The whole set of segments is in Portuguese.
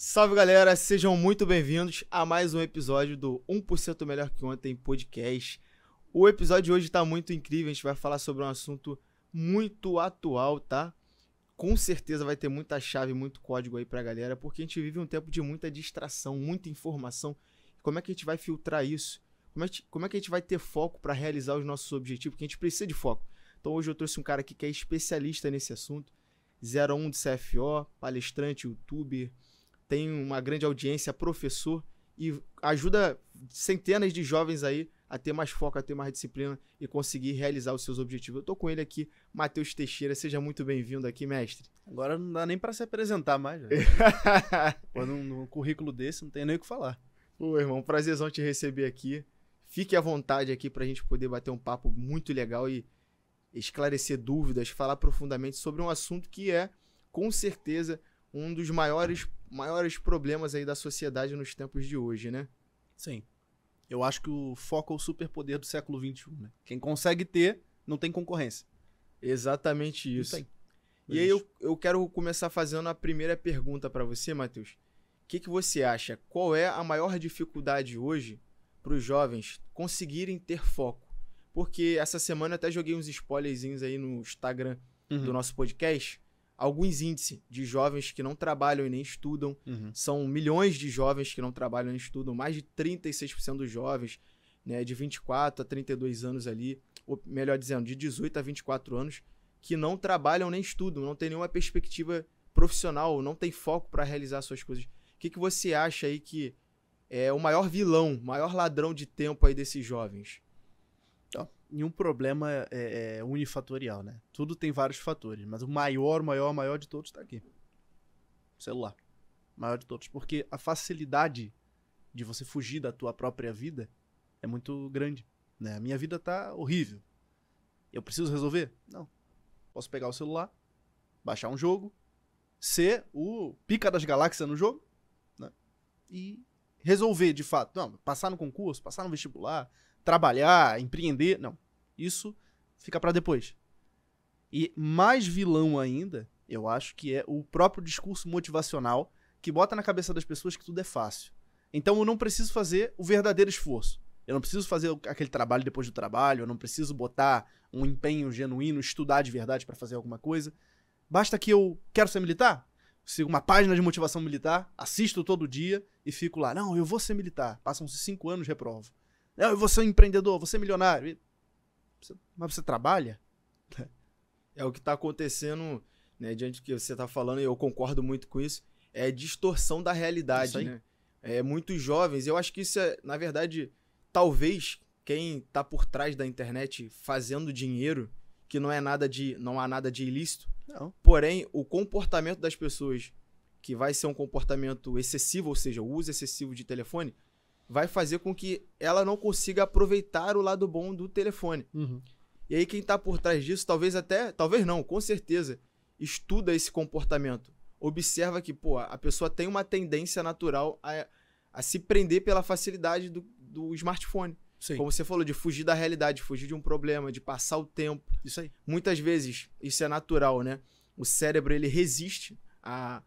Salve galera, sejam muito bem-vindos a mais um episódio do 1% Melhor Que Ontem podcast. O episódio de hoje está muito incrível, a gente vai falar sobre um assunto muito atual, tá? Com certeza vai ter muita chave, muito código aí pra galera, porque a gente vive um tempo de muita distração, muita informação. Como é que a gente vai filtrar isso? Como é, que, como é que a gente vai ter foco para realizar os nossos objetivos? Porque a gente precisa de foco. Então hoje eu trouxe um cara aqui que é especialista nesse assunto, 01 de CFO, palestrante, youtuber, tem uma grande audiência, professor, e ajuda centenas de jovens aí a ter mais foco, a ter mais disciplina e conseguir realizar os seus objetivos. Eu tô com ele aqui, Matheus Teixeira, seja muito bem-vindo aqui, mestre. Agora não dá nem para se apresentar mais, quando num, currículo desse não tem nem o que falar. Pô, irmão, prazerzão te receber aqui. Fique à vontade aqui para a gente poder bater um papo muito legal e esclarecer dúvidas, falar profundamente sobre um assunto que é, com certeza, um dos maiores, maiores problemas aí da sociedade nos tempos de hoje, né? Sim. Eu acho que o foco é o superpoder do século XXI, né? Quem consegue ter, não tem concorrência. Exatamente isso. Não tem. E aí eu, eu quero começar fazendo a primeira pergunta para você, Matheus. O que, que você acha? Qual é a maior dificuldade hoje para os jovens conseguirem ter foco? Porque essa semana até joguei uns spoilerzinhos aí no Instagram uhum. do nosso podcast alguns índices de jovens que não trabalham e nem estudam. Uhum. São milhões de jovens que não trabalham e estudam, mais de 36% dos jovens, né, de 24 a 32 anos ali, ou melhor dizendo, de 18 a 24 anos, que não trabalham nem estudam, não tem nenhuma perspectiva profissional, não tem foco para realizar suas coisas. O que, que você acha aí que é o maior vilão, maior ladrão de tempo aí desses jovens? nenhum problema é, é, unifatorial, né? Tudo tem vários fatores, mas o maior, maior, maior de todos está aqui. O celular. O maior de todos. Porque a facilidade de você fugir da tua própria vida é muito grande. Né? A minha vida tá horrível. Eu preciso resolver? Não. Posso pegar o celular, baixar um jogo, ser o pica das galáxias no jogo, né? E resolver de fato. Não, passar no concurso, passar no vestibular, trabalhar, empreender. Não. Isso fica para depois. E mais vilão ainda, eu acho que é o próprio discurso motivacional que bota na cabeça das pessoas que tudo é fácil. Então eu não preciso fazer o verdadeiro esforço. Eu não preciso fazer aquele trabalho depois do trabalho, eu não preciso botar um empenho genuíno, estudar de verdade para fazer alguma coisa. Basta que eu quero ser militar, sigo uma página de motivação militar, assisto todo dia e fico lá. Não, eu vou ser militar. Passam-se cinco anos, reprovo. Não, eu vou ser um empreendedor, vou ser milionário. Mas você trabalha? É o que está acontecendo, né, diante do que você está falando, e eu concordo muito com isso, é distorção da realidade, né? É, muitos jovens, eu acho que isso é, na verdade, talvez quem está por trás da internet fazendo dinheiro, que não é nada de, não há nada de ilícito, não. Porém, o comportamento das pessoas, que vai ser um comportamento excessivo, ou seja, o uso excessivo de telefone, vai fazer com que ela não consiga aproveitar o lado bom do telefone. Uhum. E aí quem está por trás disso, talvez até, talvez não, com certeza, estuda esse comportamento. Observa que, pô, a pessoa tem uma tendência natural a, a se prender pela facilidade do, do smartphone. Sim. Como você falou, de fugir da realidade, fugir de um problema, de passar o tempo. Isso aí. Muitas vezes, isso é natural, né? O cérebro, ele resiste a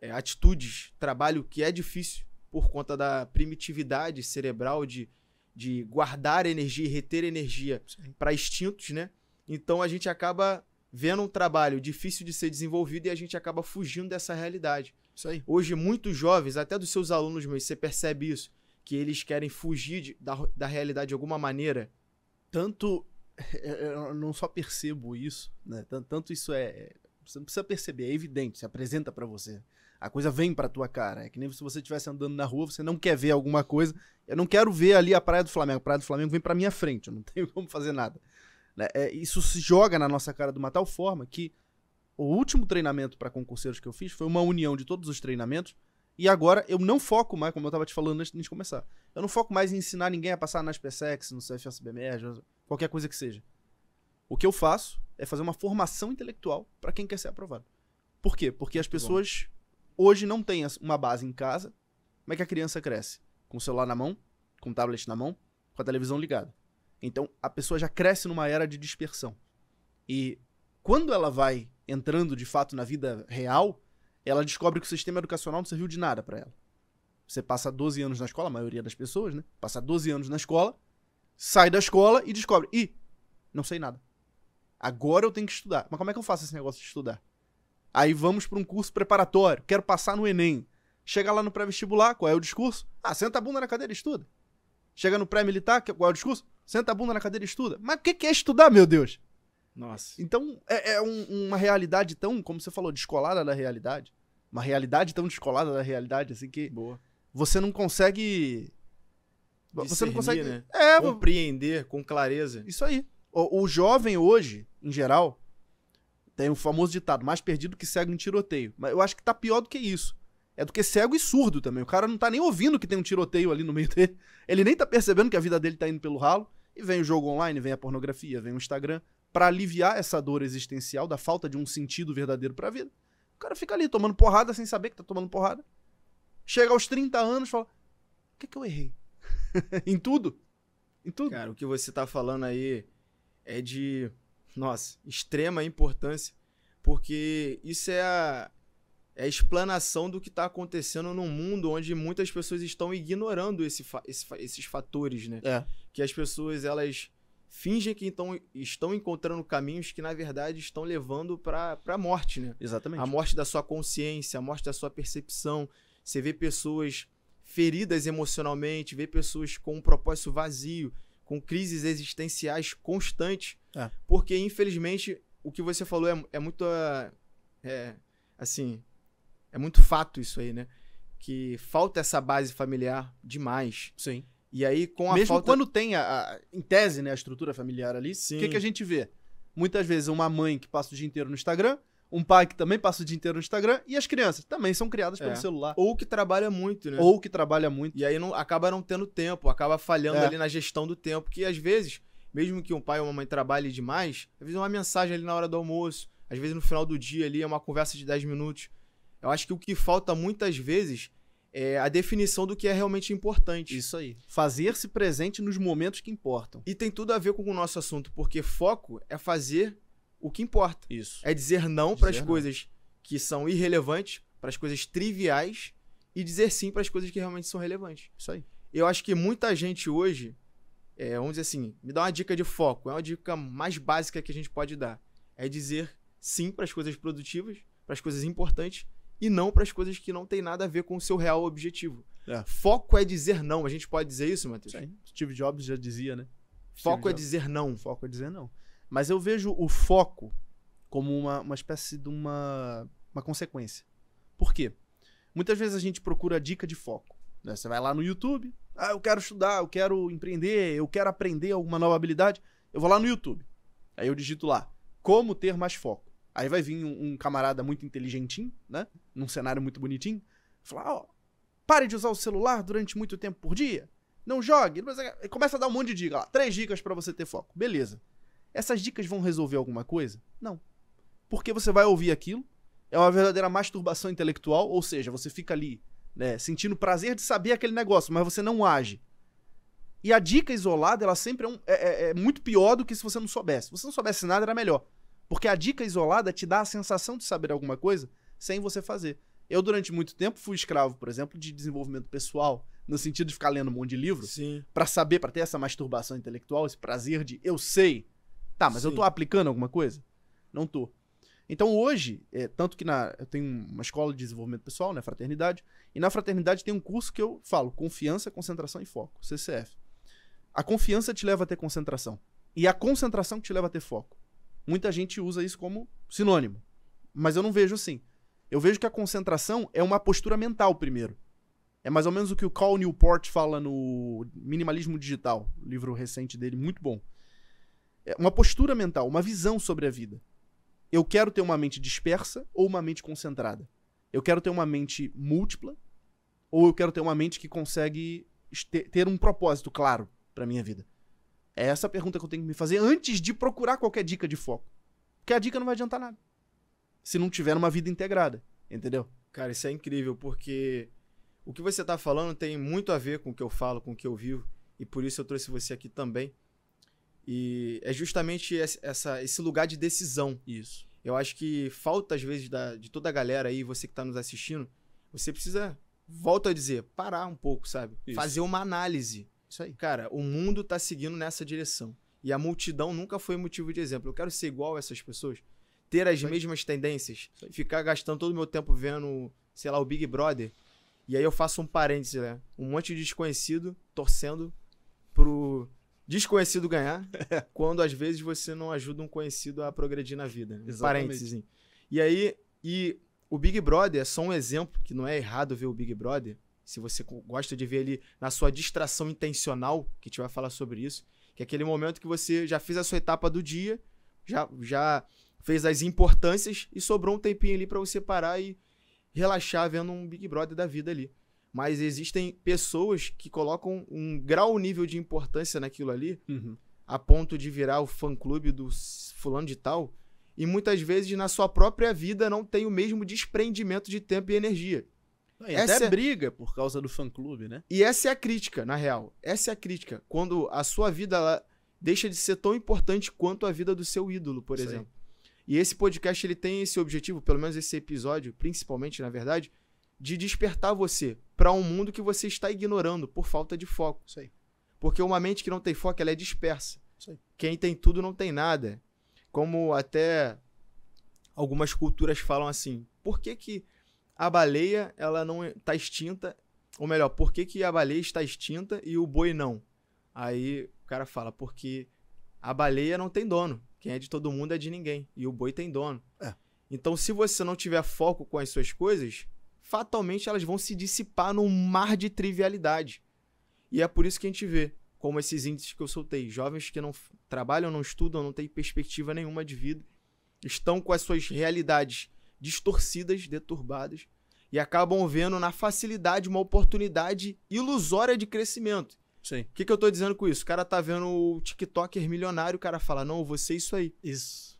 é, atitudes, trabalho que é difícil por conta da primitividade cerebral de, de guardar energia e reter energia para instintos, né? Então a gente acaba vendo um trabalho difícil de ser desenvolvido e a gente acaba fugindo dessa realidade. Isso aí. Hoje, muitos jovens, até dos seus alunos meus, você percebe isso, que eles querem fugir de, da, da realidade de alguma maneira. Tanto. É, eu não só percebo isso, né? Tanto, tanto isso é. Você não precisa perceber, é evidente, se apresenta para você a coisa vem pra tua cara. É que nem se você estivesse andando na rua, você não quer ver alguma coisa. Eu não quero ver ali a Praia do Flamengo. A Praia do Flamengo vem pra minha frente, eu não tenho como fazer nada. Né? É, isso se joga na nossa cara de uma tal forma que o último treinamento para concurseiros que eu fiz foi uma união de todos os treinamentos. E agora eu não foco mais, como eu tava te falando antes de começar, eu não foco mais em ensinar ninguém a passar na SPSEX, no CFSBMR, qualquer coisa que seja. O que eu faço é fazer uma formação intelectual para quem quer ser aprovado. Por quê? Porque as pessoas hoje não tem uma base em casa, como é que a criança cresce? Com o celular na mão, com o tablet na mão, com a televisão ligada. Então a pessoa já cresce numa era de dispersão. E quando ela vai entrando de fato na vida real, ela descobre que o sistema educacional não serviu de nada para ela. Você passa 12 anos na escola, a maioria das pessoas, né? Passa 12 anos na escola, sai da escola e descobre: ih, não sei nada. Agora eu tenho que estudar. Mas como é que eu faço esse negócio de estudar? Aí vamos para um curso preparatório, quero passar no Enem. Chega lá no pré-vestibular, qual é o discurso? Ah, senta a bunda na cadeira e estuda. Chega no pré-militar, qual é o discurso? Senta a bunda na cadeira e estuda. Mas o que é estudar, meu Deus? Nossa. Então, é, é um, uma realidade tão, como você falou, descolada da realidade. Uma realidade tão descolada da realidade, assim, que Boa. você não consegue. Discernir, você não consegue né? é, compreender com clareza. Isso aí. O, o jovem hoje, em geral, tem o famoso ditado, mais perdido que cego em tiroteio. Mas eu acho que tá pior do que isso. É do que cego e surdo também. O cara não tá nem ouvindo que tem um tiroteio ali no meio dele. Ele nem tá percebendo que a vida dele tá indo pelo ralo. E vem o jogo online, vem a pornografia, vem o Instagram. para aliviar essa dor existencial da falta de um sentido verdadeiro pra vida. O cara fica ali tomando porrada sem saber que tá tomando porrada. Chega aos 30 anos e fala: O que é que eu errei? em tudo. Em tudo. Cara, o que você tá falando aí é de nossa, extrema importância, porque isso é a, é a explanação do que está acontecendo num mundo onde muitas pessoas estão ignorando esse, esse esses fatores, né? É. Que as pessoas, elas fingem que então, estão encontrando caminhos que, na verdade, estão levando para a morte, né? Exatamente. A morte da sua consciência, a morte da sua percepção. Você vê pessoas feridas emocionalmente, vê pessoas com um propósito vazio, com crises existenciais constantes, é. Porque, infelizmente, o que você falou é, é muito. É, é, assim. É muito fato isso aí, né? Que falta essa base familiar demais. Sim. E aí, com a Mesmo falta... quando tem, a, a, em tese, né, a estrutura familiar ali, o que, que a gente vê? Muitas vezes uma mãe que passa o dia inteiro no Instagram, um pai que também passa o dia inteiro no Instagram e as crianças também são criadas pelo é. celular. Ou que trabalha muito, né? Ou que trabalha muito. E aí não, acaba não tendo tempo, acaba falhando é. ali na gestão do tempo, que às vezes mesmo que um pai ou uma mãe trabalhe demais, às vezes é uma mensagem ali na hora do almoço, às vezes no final do dia ali é uma conversa de 10 minutos. Eu acho que o que falta muitas vezes é a definição do que é realmente importante. Isso aí. Fazer-se presente nos momentos que importam. E tem tudo a ver com o nosso assunto, porque foco é fazer o que importa. Isso. É dizer não para as coisas que são irrelevantes, para as coisas triviais e dizer sim para as coisas que realmente são relevantes. Isso aí. Eu acho que muita gente hoje é, vamos dizer assim, me dá uma dica de foco, é uma dica mais básica que a gente pode dar. É dizer sim para as coisas produtivas, para as coisas importantes e não para as coisas que não tem nada a ver com o seu real objetivo. É. Foco é dizer não. A gente pode dizer isso, Matheus? Sim. Steve Jobs já dizia, né? Foco Steve é Jobs. dizer não. Foco é dizer não. Mas eu vejo o foco como uma, uma espécie de uma, uma consequência. Por quê? Muitas vezes a gente procura a dica de foco. Né? Você vai lá no YouTube, ah, eu quero estudar, eu quero empreender, eu quero aprender alguma nova habilidade. Eu vou lá no YouTube. Aí eu digito lá, como ter mais foco. Aí vai vir um, um camarada muito inteligentinho, né? Num cenário muito bonitinho. Falar, ó, oh, pare de usar o celular durante muito tempo por dia. Não jogue. Começa a dar um monte de dicas Três dicas para você ter foco. Beleza. Essas dicas vão resolver alguma coisa? Não. Porque você vai ouvir aquilo. É uma verdadeira masturbação intelectual, ou seja, você fica ali né, sentindo prazer de saber aquele negócio, mas você não age. E a dica isolada, ela sempre é, um, é, é, é muito pior do que se você não soubesse. Se você não soubesse nada, era melhor. Porque a dica isolada te dá a sensação de saber alguma coisa sem você fazer. Eu, durante muito tempo, fui escravo, por exemplo, de desenvolvimento pessoal, no sentido de ficar lendo um monte de livro, para saber, para ter essa masturbação intelectual, esse prazer de eu sei. Tá, mas Sim. eu tô aplicando alguma coisa? Não tô. Então hoje, é, tanto que na, eu tenho uma escola de desenvolvimento pessoal, né, fraternidade, e na fraternidade tem um curso que eu falo, confiança, concentração e foco, CCF. A confiança te leva a ter concentração e a concentração te leva a ter foco. Muita gente usa isso como sinônimo, mas eu não vejo assim. Eu vejo que a concentração é uma postura mental primeiro. É mais ou menos o que o Carl Newport fala no Minimalismo Digital, livro recente dele, muito bom. É uma postura mental, uma visão sobre a vida eu quero ter uma mente dispersa ou uma mente concentrada? Eu quero ter uma mente múltipla ou eu quero ter uma mente que consegue ter um propósito claro para minha vida? É essa a pergunta que eu tenho que me fazer antes de procurar qualquer dica de foco. Porque a dica não vai adiantar nada. Se não tiver uma vida integrada, entendeu? Cara, isso é incrível, porque o que você está falando tem muito a ver com o que eu falo, com o que eu vivo, e por isso eu trouxe você aqui também. E é justamente essa, esse lugar de decisão. Isso. Eu acho que falta, às vezes, da, de toda a galera aí, você que está nos assistindo, você precisa, volto a dizer, parar um pouco, sabe? Isso. Fazer uma análise. Isso aí. Cara, o mundo está seguindo nessa direção. E a multidão nunca foi motivo de exemplo. Eu quero ser igual a essas pessoas, ter as mesmas tendências, ficar gastando todo o meu tempo vendo, sei lá, o Big Brother. E aí eu faço um parêntese, né? Um monte de desconhecido torcendo pro desconhecido ganhar, é. quando às vezes você não ajuda um conhecido a progredir na vida. Né? Parênteses. E aí, e o Big Brother é só um exemplo, que não é errado ver o Big Brother, se você gosta de ver ele na sua distração intencional, que a gente vai falar sobre isso, que é aquele momento que você já fez a sua etapa do dia, já, já fez as importâncias e sobrou um tempinho ali para você parar e relaxar vendo um Big Brother da vida ali mas existem pessoas que colocam um grau nível de importância naquilo ali, uhum. a ponto de virar o fã-clube do fulano de tal, e muitas vezes na sua própria vida não tem o mesmo desprendimento de tempo e energia. E essa até briga por causa do fã-clube, né? E essa é a crítica, na real. Essa é a crítica. Quando a sua vida ela deixa de ser tão importante quanto a vida do seu ídolo, por Isso exemplo. Aí. E esse podcast ele tem esse objetivo, pelo menos esse episódio, principalmente, na verdade, de despertar você para um mundo que você está ignorando por falta de foco. aí. Porque uma mente que não tem foco, ela é dispersa. Quem tem tudo não tem nada. Como até algumas culturas falam assim, por que que a baleia ela não está extinta? Ou melhor, por que que a baleia está extinta e o boi não? Aí o cara fala, porque a baleia não tem dono. Quem é de todo mundo é de ninguém. E o boi tem dono. É. Então, se você não tiver foco com as suas coisas, fatalmente elas vão se dissipar num mar de trivialidade. E é por isso que a gente vê, como esses índices que eu soltei, jovens que não trabalham, não estudam, não têm perspectiva nenhuma de vida, estão com as suas realidades distorcidas, deturbadas, e acabam vendo na facilidade uma oportunidade ilusória de crescimento. Sim. O que, que eu estou dizendo com isso? O cara tá vendo o TikToker milionário, o cara fala, não, você isso aí. Isso.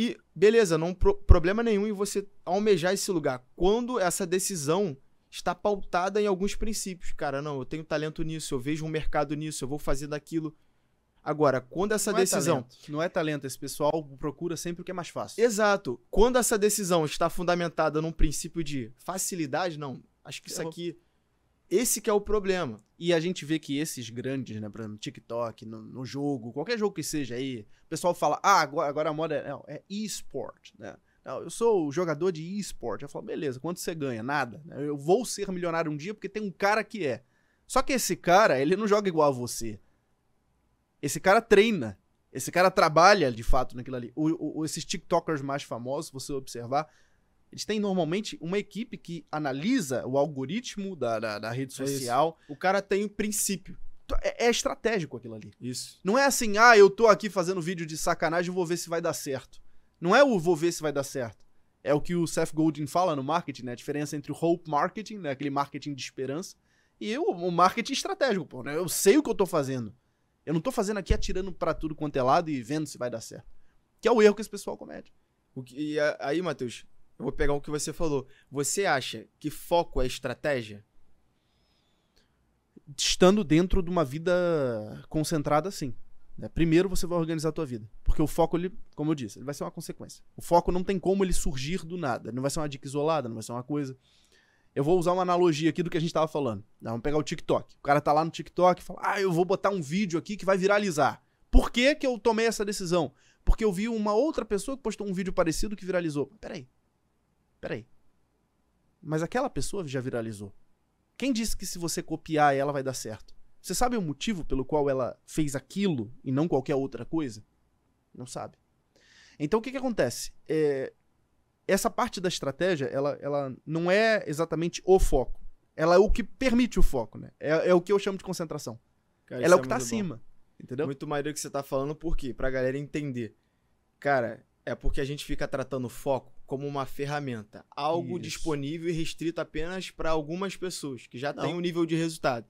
E beleza, não pro, problema nenhum em você almejar esse lugar. Quando essa decisão está pautada em alguns princípios, cara, não, eu tenho talento nisso, eu vejo um mercado nisso, eu vou fazer daquilo. Agora, quando essa não é decisão. É não é talento, esse pessoal procura sempre o que é mais fácil. Exato. Quando essa decisão está fundamentada num princípio de facilidade, não, acho que isso aqui esse que é o problema. E a gente vê que esses grandes, né, por exemplo, TikTok, no, no jogo, qualquer jogo que seja aí, o pessoal fala, ah, agora, agora a moda é, não, é e-sport, né? Não, eu sou jogador de e-sport. Eu falo, beleza, quanto você ganha? Nada. Né? Eu vou ser milionário um dia porque tem um cara que é. Só que esse cara, ele não joga igual a você. Esse cara treina. Esse cara trabalha de fato naquilo ali. O, o, esses TikTokers mais famosos, você observar, eles têm normalmente uma equipe que analisa o algoritmo da, da, da rede é social. É o cara tem um princípio. Então, é, é, estratégico aquilo ali. Isso. Não é assim, ah, eu tô aqui fazendo vídeo de sacanagem, vou ver se vai dar certo. Não é o vou ver se vai dar certo. É o que o Seth Godin fala no marketing, né? A diferença entre o hope marketing, né? aquele marketing de esperança, e o, o marketing estratégico, pô. Né? Eu sei o que eu tô fazendo. Eu não tô fazendo aqui atirando para tudo quanto é lado e vendo se vai dar certo. Que é o erro que esse pessoal comete. O que, e aí, Matheus, eu vou pegar o que você falou. Você acha que foco é estratégia? Estando dentro de uma vida concentrada, sim. É, primeiro você vai organizar a tua vida. Porque o foco, ele, como eu disse, ele vai ser uma consequência. O foco não tem como ele surgir do nada. não vai ser uma dica isolada, não vai ser uma coisa. Eu vou usar uma analogia aqui do que a gente estava falando. Vamos pegar o TikTok. O cara tá lá no TikTok e fala: Ah, eu vou botar um vídeo aqui que vai viralizar. Por que, que eu tomei essa decisão? Porque eu vi uma outra pessoa que postou um vídeo parecido que viralizou. Peraí, Peraí. Mas aquela pessoa já viralizou. Quem disse que se você copiar ela vai dar certo? Você sabe o motivo pelo qual ela fez aquilo e não qualquer outra coisa? Não sabe. Então o que, que acontece? É, essa parte da estratégia, ela, ela não é exatamente o foco. Ela é o que permite o foco, né? É, é o que eu chamo de concentração. Cara, ela é o é que é tá acima. Bom. Entendeu? Muito maneiro que você tá falando, por quê? Pra galera entender. Cara, é porque a gente fica tratando foco como uma ferramenta, algo Isso. disponível e restrito apenas para algumas pessoas que já têm um nível de resultado.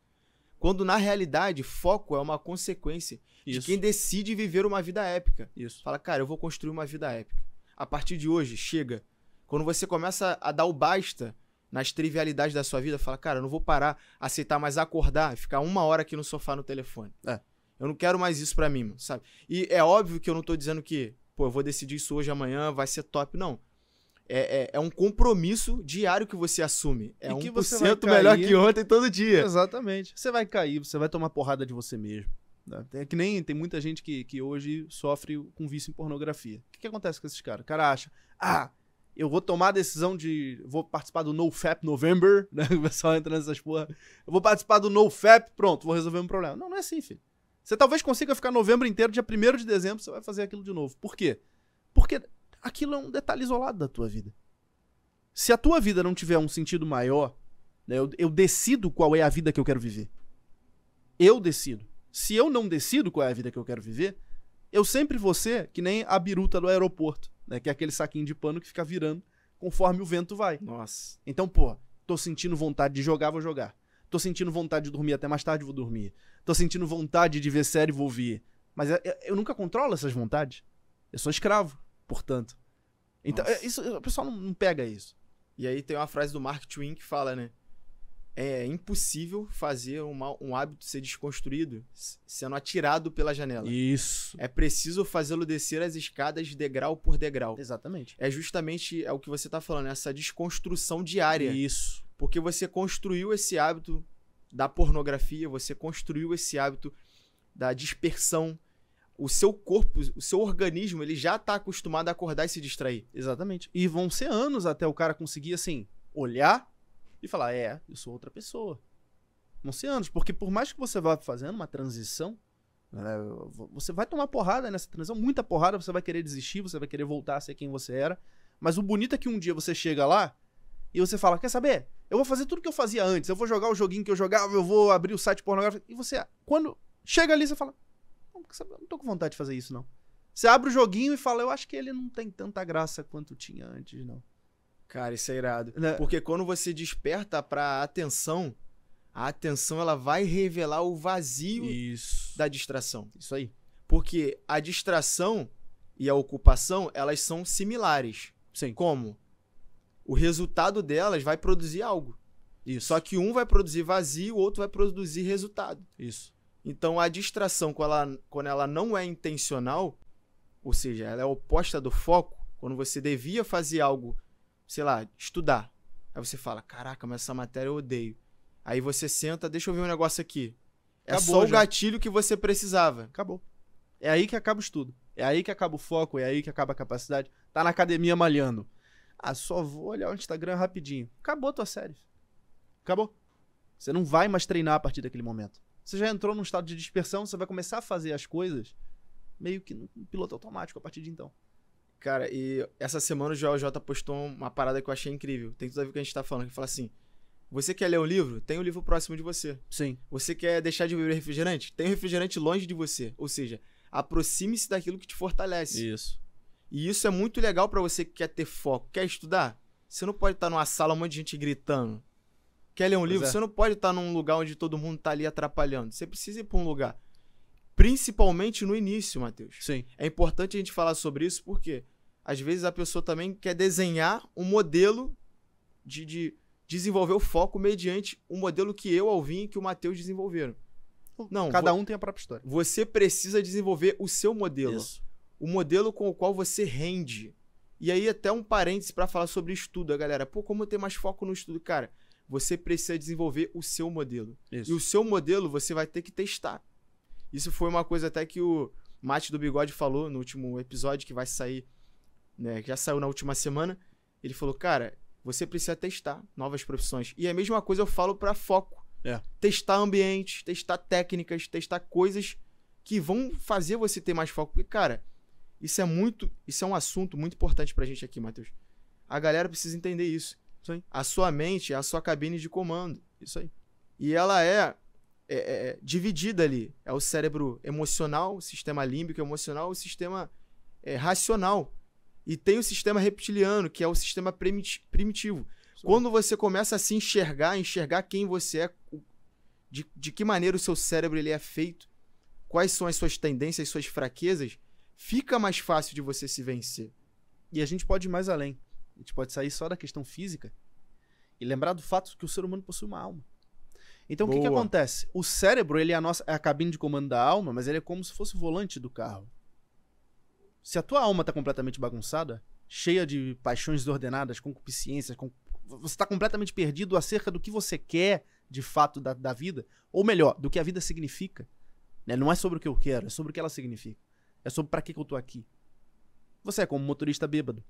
Quando na realidade, foco é uma consequência Isso. de quem decide viver uma vida épica. Isso. Fala, cara, eu vou construir uma vida épica. A partir de hoje, chega. Quando você começa a dar o basta nas trivialidades da sua vida, fala, cara, eu não vou parar, aceitar mais acordar e ficar uma hora aqui no sofá no telefone. É. Eu não quero mais isso para mim, sabe? E é óbvio que eu não tô dizendo que, pô, eu vou decidir isso hoje, amanhã, vai ser top. Não. É, é, é, um compromisso diário que você assume. É um por cento melhor que ontem todo dia. Exatamente. Você vai cair, você vai tomar porrada de você mesmo. Né? É que nem tem muita gente que, que hoje sofre com vício em pornografia. O que, que acontece com esses caras? O cara acha, ah, eu vou tomar a decisão de. Vou participar do NoFap November, né? O pessoal entra nessas porra. Eu vou participar do NoFap, pronto, vou resolver um problema. Não, não é assim, filho. Você talvez consiga ficar novembro inteiro, dia 1 de dezembro, você vai fazer aquilo de novo. Por quê? Porque aquilo é um detalhe isolado da tua vida. Se a tua vida não tiver um sentido maior, né, eu, eu decido qual é a vida que eu quero viver. Eu decido. Se eu não decido qual é a vida que eu quero viver, eu sempre vou ser que nem a biruta do aeroporto, né? Que é aquele saquinho de pano que fica virando conforme o vento vai. Nossa. Então, pô, tô sentindo vontade de jogar, vou jogar. Tô sentindo vontade de dormir até mais tarde, vou dormir. Tô sentindo vontade de ver série, vou ver. Mas é, é, eu nunca controlo essas vontades. Eu sou escravo portanto. Então, é isso, o pessoal não, não pega isso. E aí tem uma frase do Mark Twain que fala, né? É impossível fazer uma, um hábito ser desconstruído sendo atirado pela janela. Isso. É preciso fazê-lo descer as escadas degrau por degrau. Exatamente. É justamente é o que você está falando, é essa desconstrução diária. Isso. Porque você construiu esse hábito da pornografia, você construiu esse hábito da dispersão, o seu corpo, o seu organismo, ele já tá acostumado a acordar e se distrair. Exatamente. E vão ser anos até o cara conseguir, assim, olhar e falar: é, eu sou outra pessoa. Vão ser anos, porque por mais que você vá fazendo uma transição, né, você vai tomar porrada nessa transição, muita porrada, você vai querer desistir, você vai querer voltar a ser quem você era. Mas o bonito é que um dia você chega lá e você fala: quer saber? Eu vou fazer tudo que eu fazia antes, eu vou jogar o joguinho que eu jogava, eu vou abrir o site pornográfico. E você, quando chega ali, você fala: eu não tô com vontade de fazer isso, não. Você abre o joguinho e fala, eu acho que ele não tem tanta graça quanto tinha antes, não. Cara, isso é irado. Né? Porque quando você desperta pra atenção, a atenção ela vai revelar o vazio isso. da distração. Isso aí. Porque a distração e a ocupação, elas são similares. Sim. Como? O resultado delas vai produzir algo. Isso. Só que um vai produzir vazio, o outro vai produzir resultado. Isso. Então a distração, quando ela, quando ela não é intencional, ou seja, ela é oposta do foco, quando você devia fazer algo, sei lá, estudar. Aí você fala: caraca, mas essa matéria eu odeio. Aí você senta, deixa eu ver um negócio aqui. É Acabou, só o já. gatilho que você precisava. Acabou. É aí que acaba o estudo. É aí que acaba o foco, é aí que acaba a capacidade. Tá na academia malhando. Ah, só vou olhar o Instagram rapidinho. Acabou a tua série. Acabou. Você não vai mais treinar a partir daquele momento. Você já entrou num estado de dispersão, você vai começar a fazer as coisas meio que no piloto automático a partir de então. Cara, e essa semana o J postou uma parada que eu achei incrível. Tem tudo a ver com o que a gente tá falando. Que fala assim: você quer ler um livro? Tem um livro próximo de você. Sim. Você quer deixar de beber refrigerante? Tem um refrigerante longe de você. Ou seja, aproxime-se daquilo que te fortalece. Isso. E isso é muito legal para você que quer ter foco, quer estudar. Você não pode estar numa sala um monte de gente gritando. Quer ler é um livro? É. Você não pode estar tá num lugar onde todo mundo está ali atrapalhando. Você precisa ir para um lugar. Principalmente no início, Matheus. Sim. É importante a gente falar sobre isso porque às vezes a pessoa também quer desenhar um modelo de, de desenvolver o foco mediante um modelo que eu, Alvin, e que o Matheus desenvolveram. Hum, não, cada um tem a própria história. Você precisa desenvolver o seu modelo. Isso. O modelo com o qual você rende. E aí, até um parênteses para falar sobre estudo, a galera. Pô, como ter mais foco no estudo? Cara, você precisa desenvolver o seu modelo. Isso. E o seu modelo você vai ter que testar. Isso foi uma coisa até que o Mate do Bigode falou no último episódio que vai sair, né, que já saiu na última semana. Ele falou, cara, você precisa testar novas profissões. E a mesma coisa eu falo para foco. É. Testar ambientes, testar técnicas, testar coisas que vão fazer você ter mais foco. Porque, cara, isso é muito, isso é um assunto muito importante pra gente aqui, Matheus. A galera precisa entender isso. Sim. A sua mente é a sua cabine de comando. Isso aí. E ela é, é, é, é dividida ali. É o cérebro emocional, o sistema límbico emocional, o sistema é, racional. E tem o sistema reptiliano, que é o sistema primit primitivo. Sim. Quando você começa a se enxergar, enxergar quem você é, de, de que maneira o seu cérebro ele é feito, quais são as suas tendências, suas fraquezas, fica mais fácil de você se vencer. E a gente pode ir mais além. A gente pode sair só da questão física e lembrar do fato que o ser humano possui uma alma. Então Boa. o que, que acontece? O cérebro ele é a nossa é a cabine de comando da alma, mas ele é como se fosse o volante do carro. Se a tua alma está completamente bagunçada, cheia de paixões desordenadas, concupiscências, com, você está completamente perdido acerca do que você quer de fato da, da vida, ou melhor, do que a vida significa. Né? Não é sobre o que eu quero, é sobre o que ela significa. É sobre para que, que eu tô aqui. Você é como um motorista bêbado.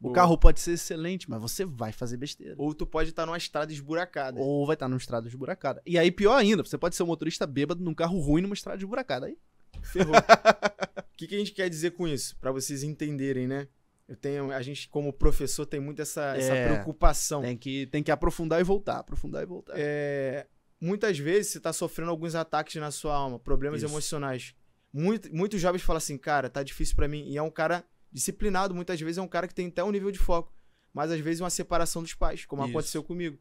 O Boa. carro pode ser excelente, mas você vai fazer besteira. Ou tu pode estar tá numa estrada esburacada. Ou vai estar tá numa estrada esburacada. E aí, pior ainda, você pode ser um motorista bêbado num carro ruim numa estrada esburacada. Aí. Ferrou. O que, que a gente quer dizer com isso? Para vocês entenderem, né? Eu tenho, a gente, como professor, tem muito essa, é, essa preocupação. Tem que, tem que aprofundar e voltar, aprofundar e voltar. É, muitas vezes você está sofrendo alguns ataques na sua alma, problemas isso. emocionais. Muito, muitos jovens falam assim, cara, tá difícil para mim. E é um cara disciplinado muitas vezes, é um cara que tem até um nível de foco. Mas às vezes uma separação dos pais, como Isso. aconteceu comigo.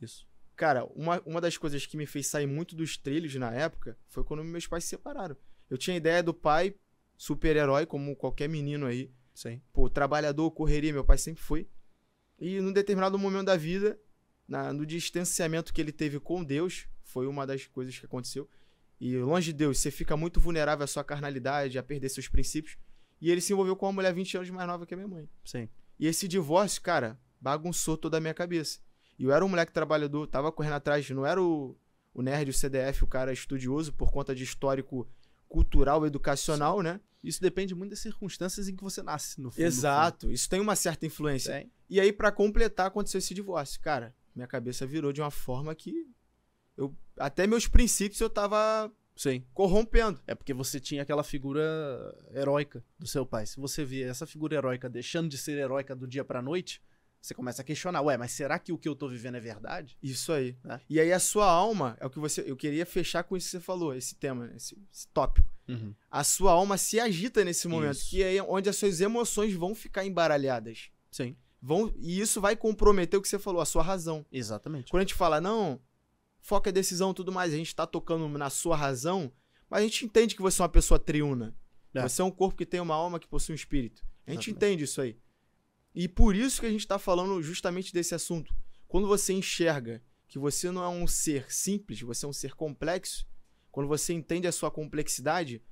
Isso. Cara, uma, uma das coisas que me fez sair muito dos trilhos na época foi quando meus pais se separaram. Eu tinha a ideia do pai super-herói, como qualquer menino aí. Sim. Pô, trabalhador, correria, meu pai sempre foi. E num determinado momento da vida, na, no distanciamento que ele teve com Deus, foi uma das coisas que aconteceu. E longe de Deus, você fica muito vulnerável à sua carnalidade, a perder seus princípios. E ele se envolveu com uma mulher 20 anos mais nova que a minha mãe. Sim. E esse divórcio, cara, bagunçou toda a minha cabeça. E eu era um moleque trabalhador, tava correndo atrás, não era o, o nerd, o CDF, o cara estudioso por conta de histórico cultural, educacional, Sim. né? Isso depende muito das circunstâncias em que você nasce, no fundo. Exato, isso tem uma certa influência. Tem. E aí, para completar, aconteceu esse divórcio. Cara, minha cabeça virou de uma forma que eu até meus princípios eu tava Sim. Corrompendo. É porque você tinha aquela figura heróica do seu pai. Se você vê essa figura heróica deixando de ser heróica do dia pra noite, você começa a questionar, ué, mas será que o que eu tô vivendo é verdade? Isso aí. É. E aí a sua alma, é o que você. Eu queria fechar com isso que você falou, esse tema, esse, esse tópico. Uhum. A sua alma se agita nesse momento, isso. que é onde as suas emoções vão ficar embaralhadas. Sim. Vão, e isso vai comprometer o que você falou, a sua razão. Exatamente. Quando a gente fala, não, foca a decisão tudo mais. A gente tá tocando na sua razão, mas a gente entende que você é uma pessoa triuna. É. Você é um corpo que tem uma alma que possui um espírito. A gente Exatamente. entende isso aí. E por isso que a gente está falando justamente desse assunto. Quando você enxerga que você não é um ser simples, você é um ser complexo, quando você entende a sua complexidade,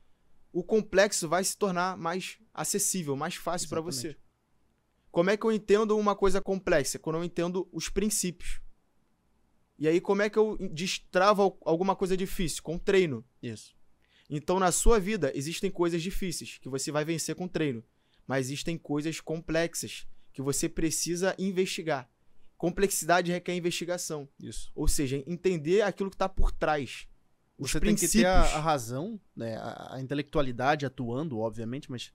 o complexo vai se tornar mais acessível, mais fácil para você. Como é que eu entendo uma coisa complexa? Quando eu entendo os princípios. E aí, como é que eu destravo alguma coisa difícil? Com treino. Isso. Então, na sua vida, existem coisas difíceis que você vai vencer com treino. Mas existem coisas complexas que você precisa investigar. Complexidade requer investigação. Isso. Ou seja, entender aquilo que está por trás. você tem que ter a, a razão, né? A, a, intelectualidade atuando, obviamente, mas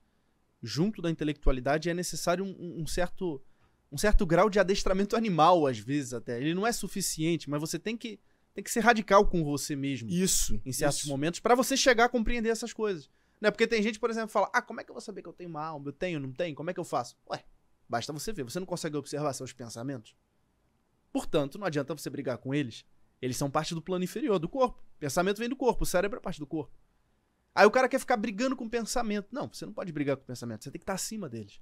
junto da intelectualidade é necessário um, um certo um certo grau de adestramento animal, às vezes até. Ele não é suficiente, mas você tem que, tem que ser radical com você mesmo. Isso. Em certos isso. momentos, para você chegar a compreender essas coisas. Né? Porque tem gente, por exemplo, que fala: ah, como é que eu vou saber que eu tenho uma alma? Eu tenho, não tenho? Como é que eu faço? Ué, basta você ver. Você não consegue observar seus pensamentos? Portanto, não adianta você brigar com eles. Eles são parte do plano inferior, do corpo. Pensamento vem do corpo, o cérebro é parte do corpo. Aí o cara quer ficar brigando com o pensamento. Não, você não pode brigar com o pensamento, você tem que estar acima deles.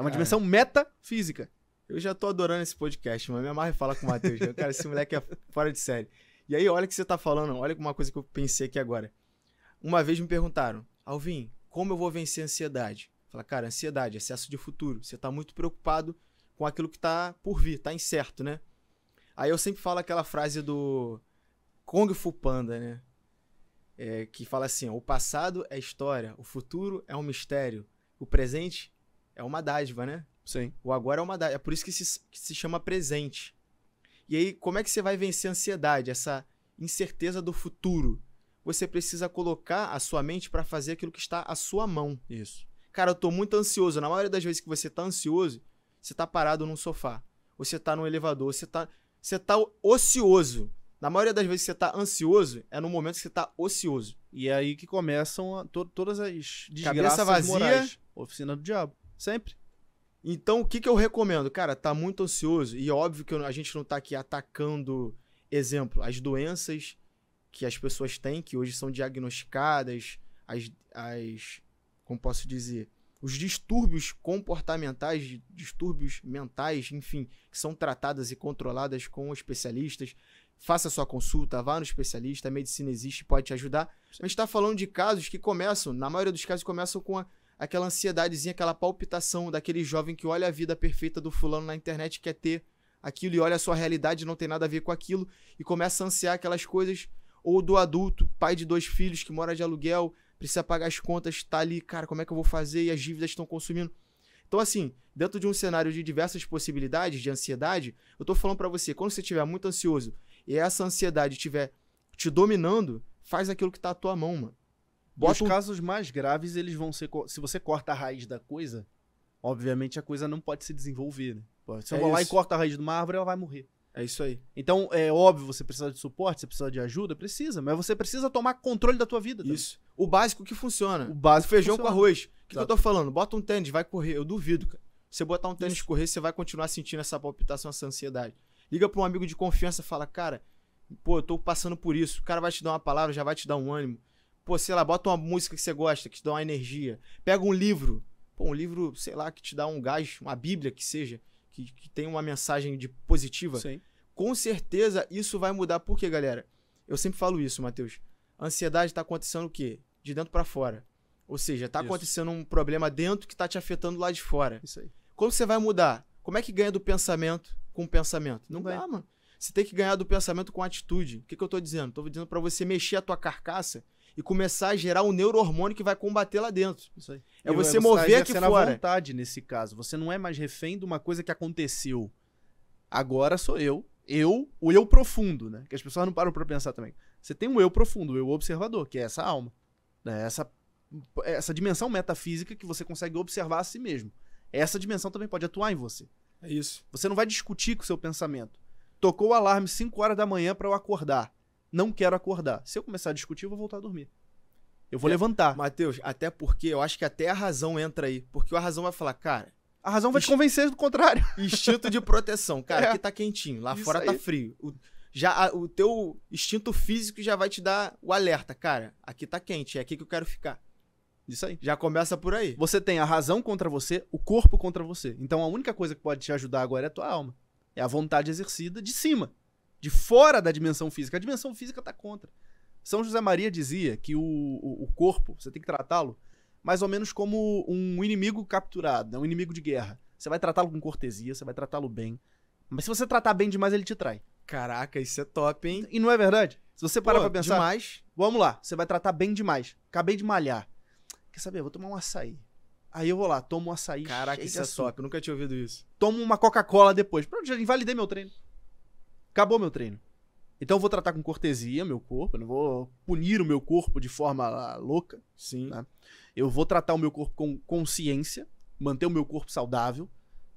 É uma dimensão metafísica. Eu já tô adorando esse podcast, mas me amarra e fala com o Matheus. Né? cara, esse moleque é fora de série. E aí, olha o que você tá falando, olha uma coisa que eu pensei aqui agora. Uma vez me perguntaram, Alvin, como eu vou vencer a ansiedade? Fala, cara, ansiedade, excesso de futuro. Você tá muito preocupado com aquilo que tá por vir, tá incerto, né? Aí eu sempre falo aquela frase do Kung Fu Panda, né? É, que fala assim: o passado é história, o futuro é um mistério, o presente é uma dádiva, né? Sim. O agora é uma dádiva. É por isso que se, que se chama presente. E aí, como é que você vai vencer a ansiedade, essa incerteza do futuro? Você precisa colocar a sua mente para fazer aquilo que está à sua mão. Isso. Cara, eu tô muito ansioso. Na maioria das vezes que você tá ansioso, você tá parado num sofá, você tá num elevador, você tá, você tá ocioso. Na maioria das vezes que você tá ansioso, é no momento que você tá ocioso. E é aí que começam a, to, todas as desgraças Cabeça vazia, morais. Oficina do diabo. Sempre. Então, o que, que eu recomendo? Cara, tá muito ansioso, e óbvio que a gente não tá aqui atacando, exemplo, as doenças que as pessoas têm, que hoje são diagnosticadas, as, as como posso dizer, os distúrbios comportamentais, distúrbios mentais, enfim, que são tratadas e controladas com especialistas. Faça sua consulta, vá no especialista, a medicina existe, pode te ajudar. A gente está falando de casos que começam, na maioria dos casos, começam com a aquela ansiedadezinha, aquela palpitação daquele jovem que olha a vida perfeita do fulano na internet quer ter aquilo e olha a sua realidade não tem nada a ver com aquilo e começa a ansiar aquelas coisas ou do adulto, pai de dois filhos que mora de aluguel, precisa pagar as contas, tá ali, cara, como é que eu vou fazer e as dívidas estão consumindo. Então, assim, dentro de um cenário de diversas possibilidades de ansiedade, eu tô falando para você, quando você estiver muito ansioso e essa ansiedade estiver te dominando, faz aquilo que tá à tua mão, mano. Bota Os casos mais graves, eles vão ser. Se você corta a raiz da coisa, obviamente a coisa não pode se desenvolver. Né? Se eu é vou lá e corta a raiz de uma árvore, ela vai morrer. É isso aí. Então, é óbvio, você precisa de suporte, você precisa de ajuda, precisa, mas você precisa tomar controle da tua vida. Também. Isso. O básico que funciona. O básico feijão funciona. com arroz. O que, que, eu tô falando? Bota um tênis, vai correr. Eu duvido, cara. Você botar um tênis Isso. correr, você vai continuar sentindo essa palpitação, essa ansiedade. Liga para um amigo de confiança, fala: "Cara, pô, eu tô passando por isso". O cara vai te dar uma palavra, já vai te dar um ânimo. Pô, sei lá, bota uma música que você gosta, que te dá uma energia. Pega um livro. Pô, um livro, sei lá, que te dá um gás, uma bíblia que seja, que, que tem uma mensagem de positiva. Sim. Com certeza isso vai mudar. Por quê, galera? Eu sempre falo isso, Matheus. A ansiedade tá acontecendo o quê? De dentro para fora. Ou seja, tá isso. acontecendo um problema dentro que tá te afetando lá de fora. Isso aí. Como você vai mudar? Como é que ganha do pensamento com o pensamento? Não, Não dá, mano. Você tem que ganhar do pensamento com atitude. O que, que eu tô dizendo? Tô dizendo para você mexer a tua carcaça e começar a gerar um neurohormônio que vai combater lá dentro. Isso aí. É você, você mover aqui fora. vontade nesse caso. Você não é mais refém de uma coisa que aconteceu. Agora sou eu. Eu, o eu profundo, né? Que as pessoas não param para pensar também. Você tem um eu profundo, o eu observador, que é essa alma. Né? Essa, essa dimensão metafísica que você consegue observar a si mesmo. Essa dimensão também pode atuar em você. É isso. Você não vai discutir com o seu pensamento. Tocou o alarme 5 horas da manhã para eu acordar não quero acordar. Se eu começar a discutir, eu vou voltar a dormir. Eu vou é, levantar. Matheus, até porque eu acho que até a razão entra aí. Porque a razão vai falar, cara. A razão vai te convencer do contrário. Instinto de proteção. Cara, é, aqui tá quentinho, lá fora tá aí. tá frio. O, já a, o teu instinto físico já vai te dar o alerta, cara. Aqui tá quente, é aqui que eu quero ficar. Isso aí. Já começa por aí. Você tem a razão contra você, o corpo contra você. Então a única coisa que pode te ajudar agora é a tua alma. É a vontade exercida de cima de fora da dimensão física. A dimensão física está contra. São José Maria dizia que o, o, o corpo, você tem que tratá-lo mais ou menos como um inimigo capturado, né? um inimigo de guerra. Você vai tratá-lo com cortesia, você vai tratá-lo bem. Mas se você tratar bem demais, ele te trai. Caraca, isso é top, hein? E não é verdade? Se você parar Pô, pra pensar. Demais. Vamos lá, você vai tratar bem demais. Acabei de malhar. Quer saber? Eu vou tomar um açaí. Aí eu vou lá, tomo um açaí. Caraca, isso é açúcar. top. Eu nunca tinha ouvido isso. Tomo uma Coca-Cola depois. Pronto, já invalidei meu treino acabou meu treino. Então eu vou tratar com cortesia meu corpo, eu não vou punir o meu corpo de forma ah, louca. Sim. Né? Eu vou tratar o meu corpo com consciência, manter o meu corpo saudável,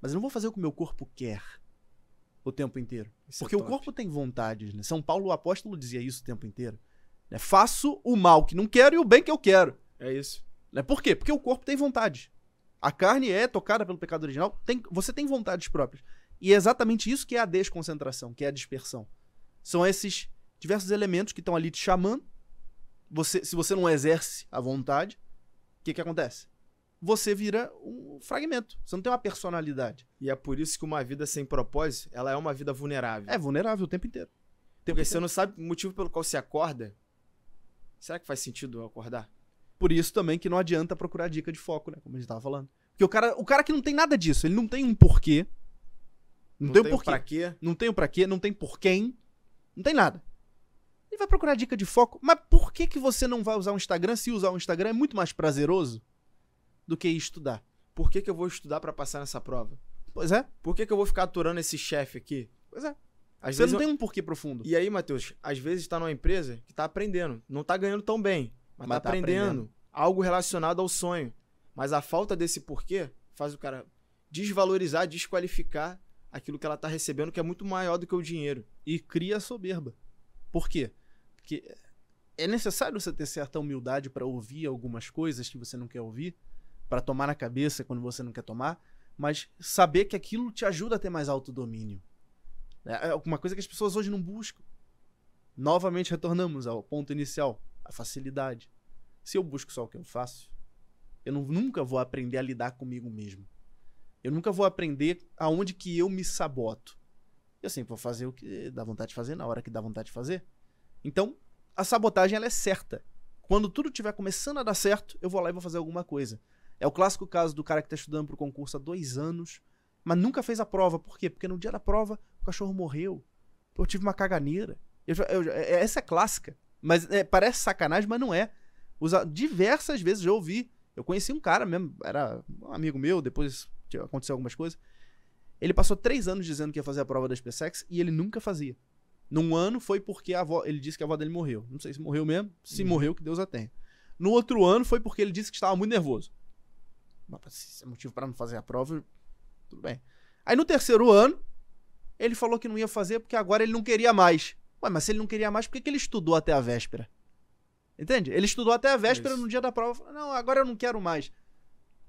mas eu não vou fazer o que o meu corpo quer o tempo inteiro. Isso é Porque é o corpo tem vontade. né? São Paulo, o apóstolo, dizia isso o tempo inteiro. Né? Faço o mal que não quero e o bem que eu quero. É isso. Né? Por quê? Porque o corpo tem vontade. A carne é tocada pelo pecado original, tem, você tem vontades próprias. E é exatamente isso que é a desconcentração, que é a dispersão. São esses diversos elementos que estão ali te chamando. Você, se você não exerce a vontade, o que, que acontece? Você vira um fragmento. Você não tem uma personalidade. E é por isso que uma vida sem propósito, ela é uma vida vulnerável. É vulnerável o tempo inteiro. O tempo Porque inteiro. você não sabe o motivo pelo qual você acorda. Será que faz sentido eu acordar? Por isso também que não adianta procurar dica de foco, né? Como a gente tava falando. Porque o cara, o cara que não tem nada disso, ele não tem um porquê, não, não tem tenho porquê. Pra quê. Não tem pra quê, não tem por quem, não tem nada. Ele vai procurar dica de foco. Mas por que, que você não vai usar o um Instagram se usar o um Instagram é muito mais prazeroso do que estudar? Por que, que eu vou estudar para passar nessa prova? Pois é. Por que, que eu vou ficar aturando esse chefe aqui? Pois é. Às você não eu... tem um porquê profundo. E aí, Matheus, às vezes está numa empresa que está aprendendo. Não está ganhando tão bem, mas, está tá aprendendo, aprendendo algo relacionado ao sonho. Mas a falta desse porquê faz o cara desvalorizar, desqualificar aquilo que ela está recebendo, que é muito maior do que o dinheiro. E cria soberba. Por quê? Porque é necessário você ter certa humildade para ouvir algumas coisas que você não quer ouvir, para tomar na cabeça quando você não quer tomar, mas saber que aquilo te ajuda a ter mais autodomínio. É, é uma coisa que as pessoas hoje não buscam. Novamente retornamos ao ponto inicial, a facilidade. Se eu busco só o que eu faço, eu não, nunca vou aprender a lidar comigo mesmo. Eu nunca vou aprender aonde que eu me saboto. Eu sempre vou fazer o que dá vontade de fazer na hora que dá vontade de fazer. Então, a sabotagem ela é certa. Quando tudo estiver começando a dar certo, eu vou lá e vou fazer alguma coisa. É o clássico caso do cara que está estudando para o concurso há dois anos, mas nunca fez a prova. Por quê? Porque no dia da prova o cachorro morreu. Eu tive uma caganeira. Eu, eu, é, essa é clássica. Mas é, parece sacanagem, mas não é. Usa, diversas vezes já ouvi. Eu conheci um cara mesmo, era um amigo meu, depois aconteceu algumas coisas. Ele passou três anos dizendo que ia fazer a prova da SpaceX e ele nunca fazia. Num ano foi porque a avó, ele disse que a avó dele morreu. Não sei se morreu mesmo. Se uhum. morreu, que Deus a tenha. No outro ano foi porque ele disse que estava muito nervoso. Mas, se é motivo para não fazer a prova, tudo bem. Aí no terceiro ano, ele falou que não ia fazer porque agora ele não queria mais. Ué, mas se ele não queria mais, por que, que ele estudou até a véspera? Entende? Ele estudou até a véspera Isso. no dia da prova. Falou, não, agora eu não quero mais.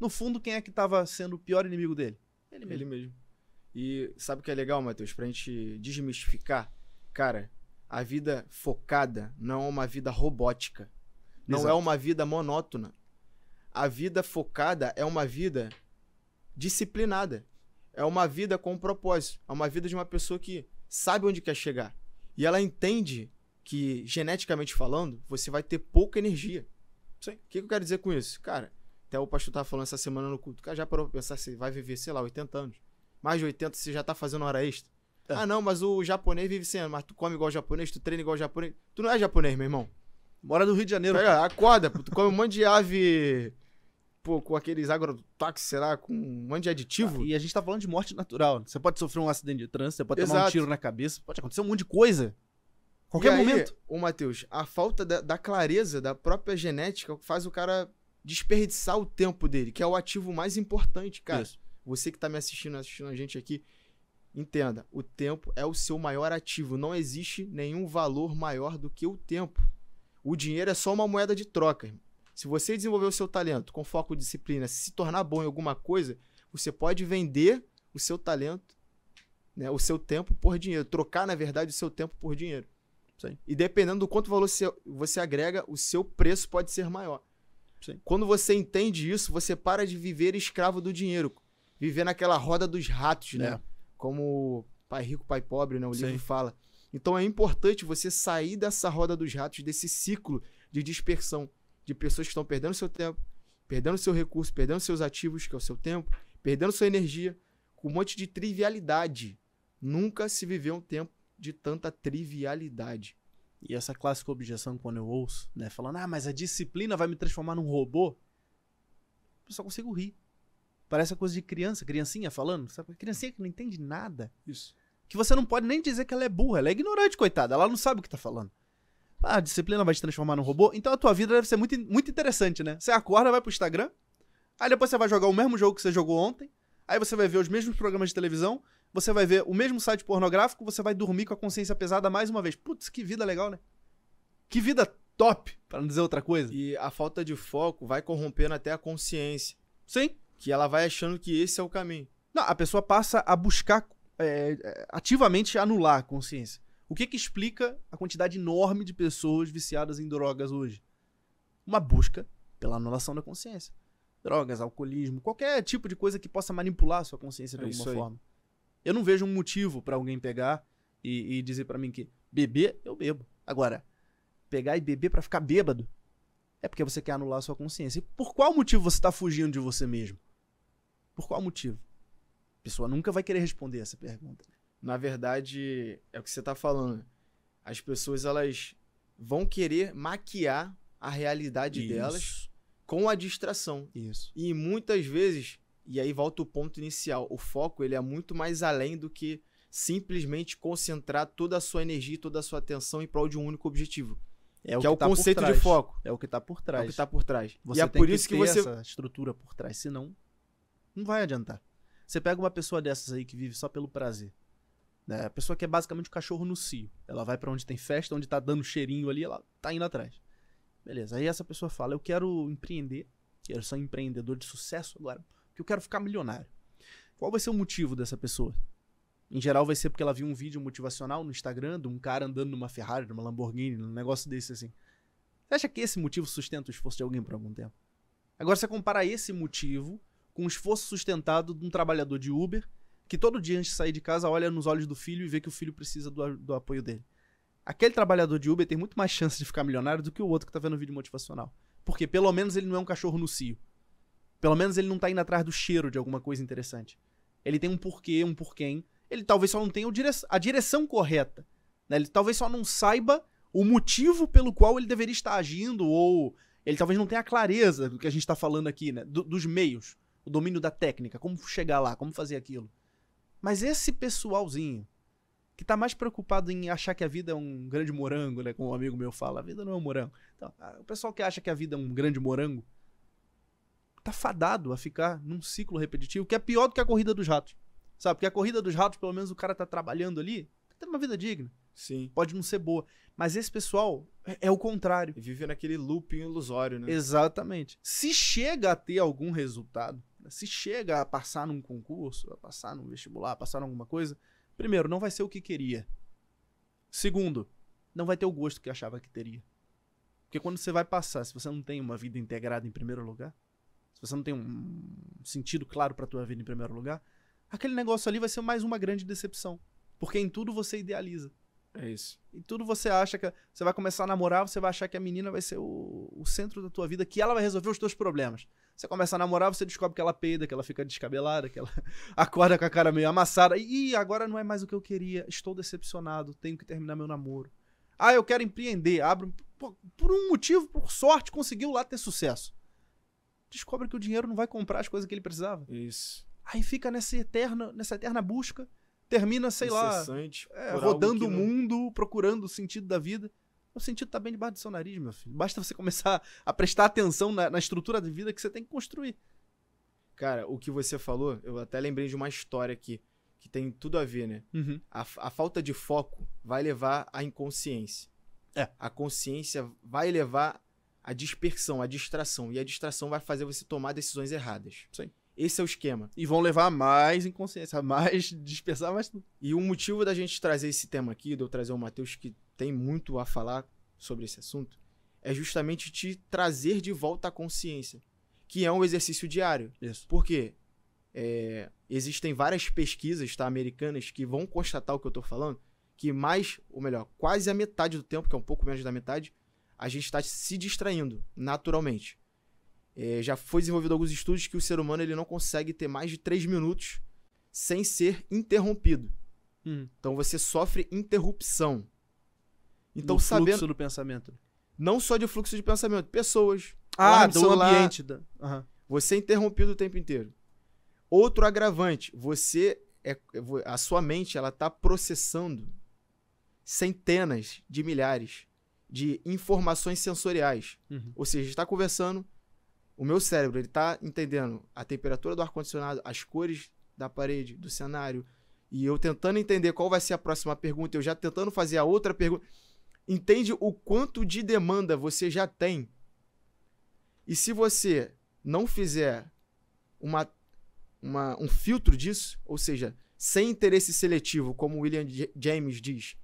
No fundo, quem é que estava sendo o pior inimigo dele? Ele mesmo. Ele mesmo. E sabe o que é legal, Matheus? Pra gente desmistificar, cara, a vida focada não é uma vida robótica. Não é Exato. é uma vida monótona. A vida focada é uma vida disciplinada. É uma vida com um propósito. É uma vida de uma pessoa que sabe onde quer chegar. E ela entende que, geneticamente falando, você vai ter pouca energia. Sim. O que eu quero dizer com isso? Cara, até o pastor tava falando essa semana no culto. Cara, já parou pra pensar, você vai viver, sei lá, 80 anos. Mais de 80 você já tá fazendo hora extra. É. Ah, não, mas o japonês vive sem anos. Mas tu come igual japonês, tu treina igual japonês. Tu não é japonês, meu irmão. Mora no Rio de Janeiro. Pega, acorda, tu come um monte de ave pô, com aqueles agrotóxicos, sei lá, com um monte de aditivo. Ah, e a gente tá falando de morte natural. Você pode sofrer um acidente de trânsito, você pode Exato. tomar um tiro na cabeça, pode acontecer um monte de coisa. Qualquer e momento. Aí, ô, Matheus, a falta da, da, clareza da própria genética faz o cara desperdiçar o tempo dele, que é o ativo mais importante, cara. Isso. Você que tá me assistindo, assistindo a gente aqui, entenda, o tempo é o seu maior ativo. Não existe nenhum valor maior do que o tempo. O dinheiro é só uma moeda de troca. Se você desenvolver o seu talento com foco e disciplina, se tornar bom em alguma coisa, você pode vender o seu talento, né, o seu tempo por dinheiro. Trocar, na verdade, o seu tempo por dinheiro. Sim. E dependendo do quanto valor você, você agrega, o seu preço pode ser maior. Sim. Quando você entende isso, você para de viver escravo do dinheiro. Viver naquela roda dos ratos, né? É. Como Pai Rico, Pai Pobre, né? O livro fala. Então é importante você sair dessa roda dos ratos, desse ciclo de dispersão de pessoas que estão perdendo seu tempo, perdendo seu recurso, perdendo seus ativos, que é o seu tempo, perdendo sua energia, com um monte de trivialidade. Nunca se viveu um tempo de tanta trivialidade. E essa clássica objeção quando eu ouço, né? Falando, ah, mas a disciplina vai me transformar num robô. Eu só consigo rir. Parece a coisa de criança, criancinha falando. Sabe? Criancinha que não entende nada. Isso. Que você não pode nem dizer que ela é burra. Ela é ignorante, coitada. Ela não sabe o que tá falando. Ah, a disciplina vai te transformar num robô. Então a tua vida deve ser muito, muito interessante, né? Você acorda, vai pro Instagram. Aí depois você vai jogar o mesmo jogo que você jogou ontem. Aí você vai ver os mesmos programas de televisão você vai ver o mesmo site pornográfico, você vai dormir com a consciência pesada mais uma vez. Putz, que vida legal, né? Que vida top, para não dizer outra coisa. E a falta de foco vai corrompendo até a consciência. Sim. Que ela vai achando que esse é o caminho. Não, a pessoa passa a buscar é, é, ativamente anular a consciência. O que que explica a quantidade enorme de pessoas viciadas em drogas hoje? Uma busca pela anulação da consciência. Drogas, alcoolismo, qualquer tipo de coisa que possa manipular a sua consciência de é alguma forma. Aí. Eu não vejo um motivo para alguém pegar e, e dizer para mim que beber, eu bebo. Agora, pegar e beber para ficar bêbado é porque você quer anular a sua consciência. E por qual motivo você está fugindo de você mesmo? Por qual motivo? A pessoa nunca vai querer responder essa pergunta. Na verdade, é o que você está falando. As pessoas elas vão querer maquiar a realidade Isso. delas com a distração. Isso. E muitas vezes e aí volta o ponto inicial. O foco ele é muito mais além do que simplesmente concentrar toda a sua energia e toda a sua atenção em prol de um único objetivo. É o é que, que é o tá conceito de foco. É o que está por trás. É o que está por trás. Você e é por isso que, que você essa estrutura por trás, senão não vai adiantar. Você pega uma pessoa dessas aí que vive só pelo prazer. Né? A pessoa que é basicamente um cachorro no cio. Ela vai para onde tem festa, onde tá dando cheirinho ali, ela tá indo atrás. Beleza. Aí essa pessoa fala: "Eu quero empreender, quero ser um empreendedor de sucesso agora" que eu quero ficar milionário. Qual vai ser o motivo dessa pessoa? Em geral, vai ser porque ela viu um vídeo motivacional no Instagram de um cara andando numa Ferrari, numa Lamborghini, num negócio desse assim. Você acha que esse motivo sustenta o esforço de alguém por algum tempo? Agora, você compara esse motivo com o esforço sustentado de um trabalhador de Uber que todo dia antes de sair de casa olha nos olhos do filho e vê que o filho precisa do, do apoio dele. Aquele trabalhador de Uber tem muito mais chance de ficar milionário do que o outro que tá vendo vídeo motivacional. Porque pelo menos ele não é um cachorro no cio. Pelo menos ele não tá indo atrás do cheiro de alguma coisa interessante. Ele tem um porquê, um porquém. Ele talvez só não tenha a direção correta. Né? Ele talvez só não saiba o motivo pelo qual ele deveria estar agindo, ou ele talvez não tenha a clareza do que a gente está falando aqui, né? Do, dos meios, o domínio da técnica, como chegar lá, como fazer aquilo. Mas esse pessoalzinho, que está mais preocupado em achar que a vida é um grande morango, né? Como um amigo meu fala, a vida não é um morango. Então, o pessoal que acha que a vida é um grande morango, tá fadado a ficar num ciclo repetitivo, que é pior do que a corrida dos ratos. Sabe? Porque a corrida dos ratos, pelo menos o cara tá trabalhando ali, tá tendo uma vida digna. Sim. Pode não ser boa. Mas esse pessoal é, é o contrário. vive naquele looping ilusório, né? Exatamente. Se chega a ter algum resultado, né, se chega a passar num concurso, a passar num vestibular, a passar em alguma coisa, primeiro, não vai ser o que queria. Segundo, não vai ter o gosto que achava que teria. Porque quando você vai passar, se você não tem uma vida integrada em primeiro lugar, você não tem um sentido claro para tua vida em primeiro lugar, aquele negócio ali vai ser mais uma grande decepção. Porque em tudo você idealiza. É isso. Em tudo você acha que. Você vai começar a namorar, você vai achar que a menina vai ser o, o centro da tua vida, que ela vai resolver os teus problemas. Você começa a namorar, você descobre que ela peida, que ela fica descabelada, que ela acorda com a cara meio amassada. E agora não é mais o que eu queria. Estou decepcionado, tenho que terminar meu namoro. Ah, eu quero empreender. Abro. Por, por um motivo, por sorte, conseguiu lá ter sucesso descobre que o dinheiro não vai comprar as coisas que ele precisava. Isso. Aí fica nessa eterna, nessa eterna busca, termina, sei Incessante, lá, é, rodando o não... mundo, procurando o sentido da vida. O sentido tá bem debaixo do seu nariz, meu filho. Basta você começar a prestar atenção na, na estrutura de vida que você tem que construir. Cara, o que você falou, eu até lembrei de uma história aqui que tem tudo a ver, né? Uhum. A, a, falta de foco vai levar à inconsciência. É. A consciência vai levar a dispersão, a distração. E a distração vai fazer você tomar decisões erradas. Isso aí. Esse é o esquema. E vão levar mais inconsciência, mais dispersar mais tudo. E o motivo da gente trazer esse tema aqui, de eu trazer o Matheus, que tem muito a falar sobre esse assunto, é justamente te trazer de volta à consciência, que é um exercício diário. Isso. Por quê? É, existem várias pesquisas tá, americanas que vão constatar o que eu estou falando, que mais, ou melhor, quase a metade do tempo, que é um pouco menos da metade, a gente está se distraindo naturalmente. É, já foi desenvolvido alguns estudos que o ser humano ele não consegue ter mais de três minutos sem ser interrompido. Hum. Então você sofre interrupção. Então, do sabendo... fluxo do pensamento. Não só de fluxo de pensamento, pessoas. Ah, do celular, ambiente. Da... Uhum. Você é interrompido o tempo inteiro. Outro agravante, você é, a sua mente ela está processando centenas de milhares de informações sensoriais. Uhum. Ou seja, está conversando, o meu cérebro ele está entendendo a temperatura do ar-condicionado, as cores da parede, do cenário, e eu tentando entender qual vai ser a próxima pergunta, eu já tentando fazer a outra pergunta. Entende o quanto de demanda você já tem. E se você não fizer uma, uma, um filtro disso, ou seja, sem interesse seletivo, como William James diz,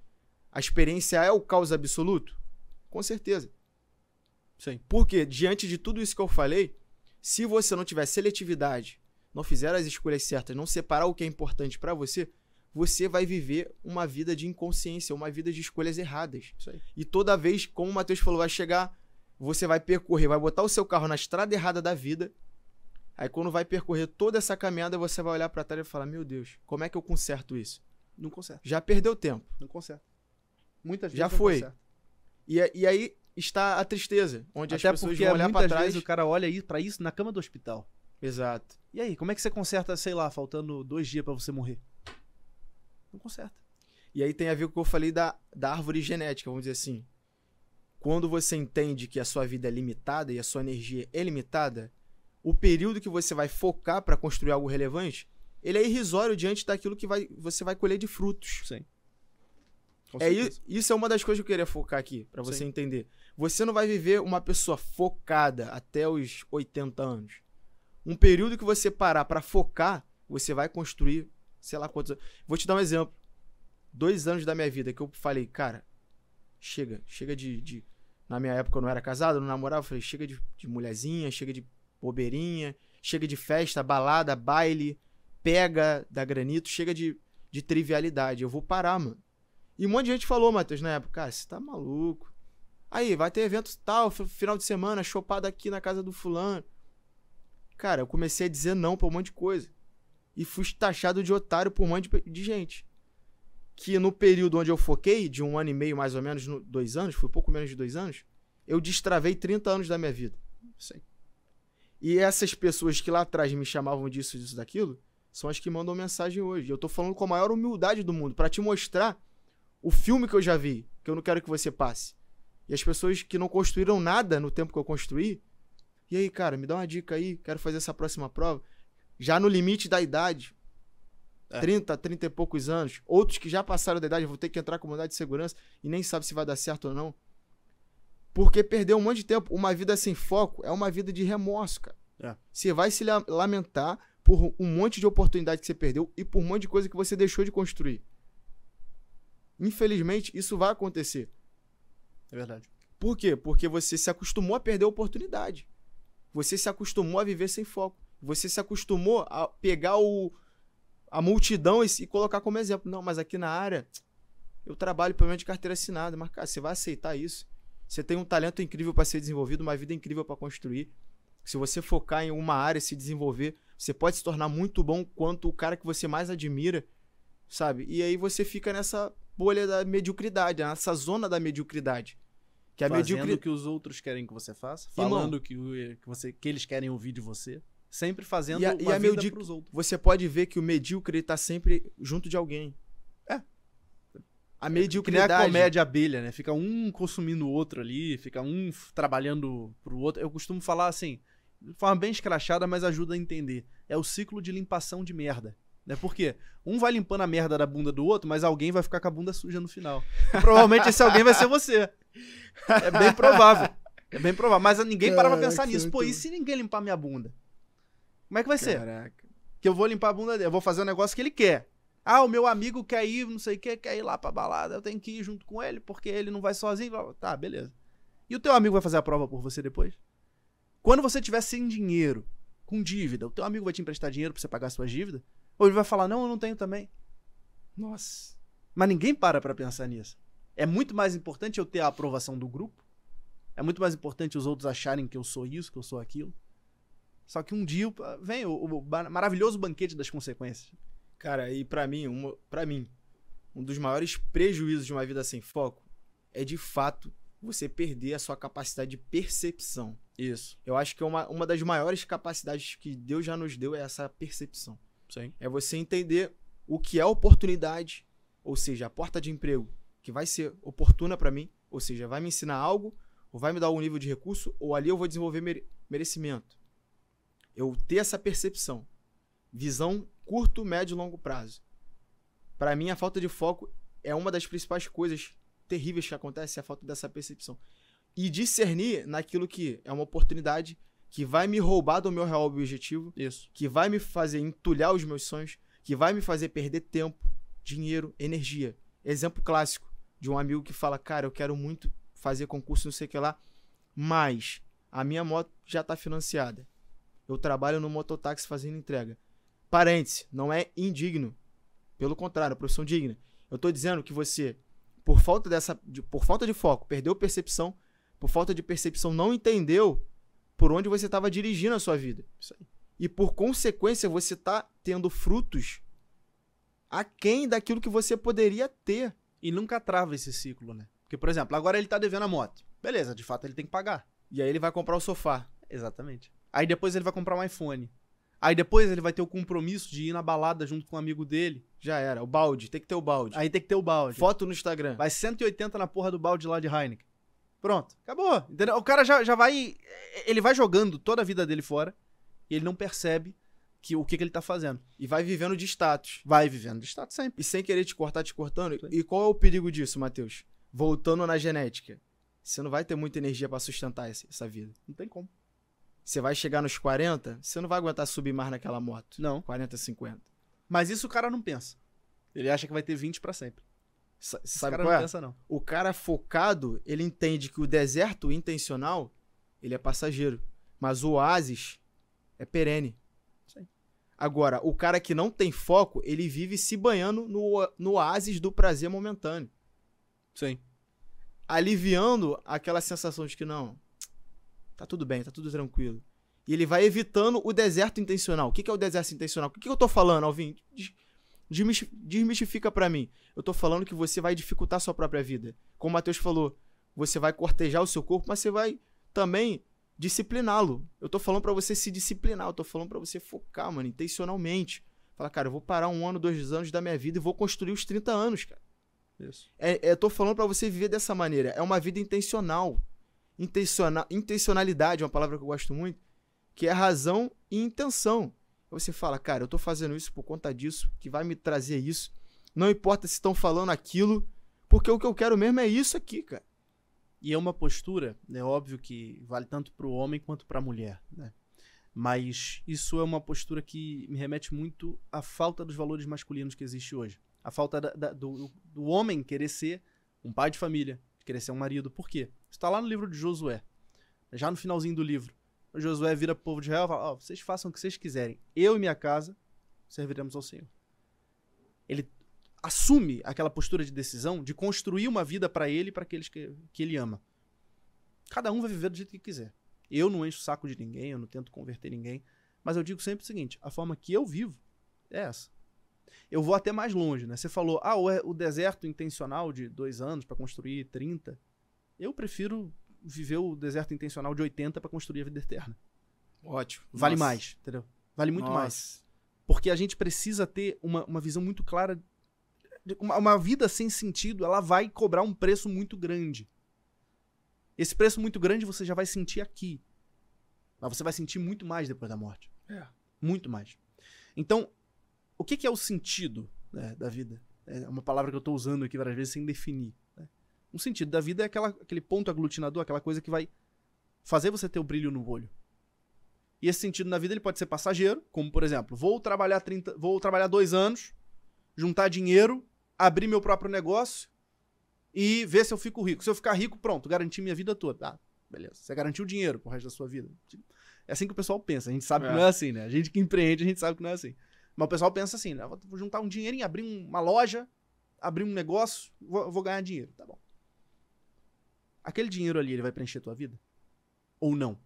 a experiência é o caos absoluto, com certeza. Sim. Porque, diante de tudo isso que eu falei, se você não tiver seletividade, não fizer as escolhas certas, não separar o que é importante para você, você vai viver uma vida de inconsciência, uma vida de escolhas erradas. E toda vez, como o Matheus falou, vai chegar, você vai percorrer, vai botar o seu carro na estrada errada da vida. Aí quando vai percorrer toda essa caminhada, você vai olhar para trás e falar: "Meu Deus, como é que eu conserto isso?" Não conserto Já perdeu tempo. Não conserta. Muitas gente Já foi. Conserta. E, e aí está a tristeza, onde Até as pessoas vão é olhar para trás. o cara olha para isso na cama do hospital. Exato. E aí, como é que você conserta, sei lá, faltando dois dias para você morrer? Não conserta. E aí tem a ver com o que eu falei da, da árvore genética, vamos dizer assim. Quando você entende que a sua vida é limitada e a sua energia é limitada, o período que você vai focar para construir algo relevante, ele é irrisório diante daquilo que vai, você vai colher de frutos. Sim é isso, isso é uma das coisas que eu queria focar aqui, para você Sim. entender. Você não vai viver uma pessoa focada até os 80 anos. Um período que você parar para focar, você vai construir, sei lá quantos. Vou te dar um exemplo. Dois anos da minha vida que eu falei, cara, chega, chega de. de... Na minha época eu não era casado, eu não namorava, eu falei, chega de, de mulherzinha, chega de bobeirinha, chega de festa, balada, baile, pega da granito, chega de, de trivialidade. Eu vou parar, mano. E um monte de gente falou, Matheus, na época, cara, você tá maluco. Aí, vai ter evento tal, final de semana, chopada aqui na casa do fulano. Cara, eu comecei a dizer não pra um monte de coisa. E fui taxado de otário por um monte de, de gente. Que no período onde eu foquei, de um ano e meio mais ou menos, no, dois anos, foi pouco menos de dois anos, eu destravei 30 anos da minha vida. Sei. E essas pessoas que lá atrás me chamavam disso, disso, daquilo, são as que mandam mensagem hoje. Eu tô falando com a maior humildade do mundo, para te mostrar o filme que eu já vi, que eu não quero que você passe. E as pessoas que não construíram nada no tempo que eu construí. E aí, cara, me dá uma dica aí, quero fazer essa próxima prova. Já no limite da idade. É. 30, 30 e poucos anos. Outros que já passaram da idade, vão ter que entrar com unidade de segurança e nem sabe se vai dar certo ou não. Porque perdeu um monte de tempo. Uma vida sem foco é uma vida de remorso, cara. É. Você vai se lamentar por um monte de oportunidade que você perdeu e por um monte de coisa que você deixou de construir. Infelizmente, isso vai acontecer. É verdade. Por quê? Porque você se acostumou a perder a oportunidade. Você se acostumou a viver sem foco. Você se acostumou a pegar o, a multidão e, e colocar como exemplo. Não, mas aqui na área eu trabalho pelo menos de carteira assinada. Mas, cara, você vai aceitar isso? Você tem um talento incrível para ser desenvolvido, uma vida incrível para construir. Se você focar em uma área e se desenvolver, você pode se tornar muito bom quanto o cara que você mais admira, sabe? E aí você fica nessa bolha da mediocridade, nessa zona da mediocridade. Que a Fazendo mediocri... que os outros querem que você faça, falando que, que, você, que eles querem ouvir de você sempre fazendo e a, uma e a vida pros outros. Você pode ver que o medíocre está sempre junto de alguém. É. A é, mediocridade... Que nem a comédia abelha, né? Fica um consumindo o outro ali, fica um trabalhando pro outro. Eu costumo falar assim, de forma bem escrachada, mas ajuda a entender. É o ciclo de limpação de merda. Né? Porque um vai limpando a merda da bunda do outro, mas alguém vai ficar com a bunda suja no final. Provavelmente esse alguém vai ser você. É bem provável. É bem provável. Mas ninguém Caraca, para pra pensar nisso. É Pô, e se ninguém limpar minha bunda? Como é que vai ser? Caraca. Que eu vou limpar a bunda dele. Eu vou fazer o um negócio que ele quer. Ah, o meu amigo quer ir, não sei o que, quer ir lá pra balada. Eu tenho que ir junto com ele, porque ele não vai sozinho. Tá, beleza. E o teu amigo vai fazer a prova por você depois? Quando você tiver sem dinheiro, com dívida, o teu amigo vai te emprestar dinheiro pra você pagar a sua dívida? Ou ele vai falar, não, eu não tenho também. Nossa. Mas ninguém para para pensar nisso. É muito mais importante eu ter a aprovação do grupo. É muito mais importante os outros acharem que eu sou isso, que eu sou aquilo. Só que um dia vem o, o maravilhoso banquete das consequências. Cara, e para mim, uma, pra mim, um dos maiores prejuízos de uma vida sem foco é de fato você perder a sua capacidade de percepção. Isso. Eu acho que é uma, uma das maiores capacidades que Deus já nos deu é essa percepção. Sim. É você entender o que é oportunidade, ou seja, a porta de emprego que vai ser oportuna para mim, ou seja, vai me ensinar algo, ou vai me dar um nível de recurso, ou ali eu vou desenvolver mere merecimento. Eu ter essa percepção, visão curto, médio e longo prazo. Para mim, a falta de foco é uma das principais coisas terríveis que acontece, é a falta dessa percepção. E discernir naquilo que é uma oportunidade que vai me roubar do meu real objetivo, Isso. que vai me fazer entulhar os meus sonhos, que vai me fazer perder tempo, dinheiro, energia. Exemplo clássico de um amigo que fala: Cara, eu quero muito fazer concurso, não sei o que lá, mas a minha moto já está financiada. Eu trabalho no mototáxi fazendo entrega. Parêntese, não é indigno. Pelo contrário, é profissão digna. Eu estou dizendo que você, por falta dessa, de, por falta de foco, perdeu percepção, por falta de percepção não entendeu por onde você estava dirigindo a sua vida. E por consequência, você está tendo frutos aquém daquilo que você poderia ter. E nunca trava esse ciclo, né? Porque, por exemplo, agora ele está devendo a moto. Beleza, de fato ele tem que pagar. E aí ele vai comprar o sofá. Exatamente. Aí depois ele vai comprar um iPhone. Aí depois ele vai ter o compromisso de ir na balada junto com um amigo dele. Já era. O balde, tem que ter o balde. Aí tem que ter o balde. Foto no Instagram. Vai 180 na porra do balde lá de Heineken. Pronto, acabou. Entendeu? O cara já, já vai. Ele vai jogando toda a vida dele fora e ele não percebe que, o que, que ele tá fazendo. E vai vivendo de status. Vai vivendo de status sempre. E sem querer te cortar, te cortando. Sim. E qual é o perigo disso, Matheus? Voltando na genética. Você não vai ter muita energia para sustentar essa vida. Não tem como. Você vai chegar nos 40, você não vai aguentar subir mais naquela moto. Não. 40, 50. Mas isso o cara não pensa. Ele acha que vai ter 20 para sempre. Sabe, qual é? Pensa, não. O cara é focado, ele entende que o deserto intencional, ele é passageiro. Mas o oásis é perene. Sim. Agora, o cara que não tem foco, ele vive se banhando no, no oásis do prazer momentâneo. Sim. Aliviando aquela sensação de que não, tá tudo bem, tá tudo tranquilo. E ele vai evitando o deserto intencional. O que, é o deserto intencional? O que, que eu tô falando, Alvin? Desmistifica para mim. Eu tô falando que você vai dificultar sua própria vida. Como o Matheus falou, você vai cortejar o seu corpo, mas você vai também discipliná-lo. Eu tô falando para você se disciplinar, eu tô falando para você focar, mano, intencionalmente. Fala, cara, eu vou parar um ano, dois anos da minha vida e vou construir os 30 anos, cara. Isso. É, é, eu tô falando para você viver dessa maneira. É uma vida intencional. Intenciona, intencionalidade é uma palavra que eu gosto muito, que é razão e intenção você fala, cara, eu tô fazendo isso por conta disso, que vai me trazer isso. Não importa se estão falando aquilo, porque o que eu quero mesmo é isso aqui, cara. E é uma postura, é óbvio que vale tanto para o homem quanto para a mulher, né? Mas isso é uma postura que me remete muito à falta dos valores masculinos que existe hoje. A falta da, da, do, do homem querer ser um pai de família, querer ser um marido. Por quê? Está lá no livro de Josué, já no finalzinho do livro. O Josué vira pro povo de Israel e fala: Ó, oh, vocês façam o que vocês quiserem. Eu e minha casa serviremos ao Senhor. Ele assume aquela postura de decisão de construir uma vida para ele e para aqueles que, que ele ama. Cada um vai viver do jeito que quiser. Eu não encho o saco de ninguém, eu não tento converter ninguém. Mas eu digo sempre o seguinte: a forma que eu vivo é essa. Eu vou até mais longe, né? Você falou, ah, o é, deserto intencional de dois anos para construir 30. Eu prefiro viveu o deserto intencional de 80 para construir a vida eterna. Ótimo. Vale Nossa. mais, entendeu? Vale muito Nossa. mais. Porque a gente precisa ter uma, uma visão muito clara. De, uma, uma vida sem sentido, ela vai cobrar um preço muito grande. Esse preço muito grande você já vai sentir aqui. Mas você vai sentir muito mais depois da morte. É. Muito mais. Então, o que, que é o sentido né, da vida? É uma palavra que eu estou usando aqui várias vezes sem definir. O sentido da vida é aquela, aquele ponto aglutinador, aquela coisa que vai fazer você ter o brilho no olho. E esse sentido na vida ele pode ser passageiro, como por exemplo, vou trabalhar 30, vou trabalhar dois anos, juntar dinheiro, abrir meu próprio negócio e ver se eu fico rico. Se eu ficar rico, pronto, garanti minha vida toda. Ah, beleza. Você garantiu dinheiro pro resto da sua vida. É assim que o pessoal pensa. A gente sabe é. que não é assim, né? A gente que empreende, a gente sabe que não é assim. Mas o pessoal pensa assim, né? Vou juntar um dinheirinho, abrir uma loja, abrir um negócio, vou, vou ganhar dinheiro. Tá bom aquele dinheiro ali, ele vai preencher a tua vida? Ou não?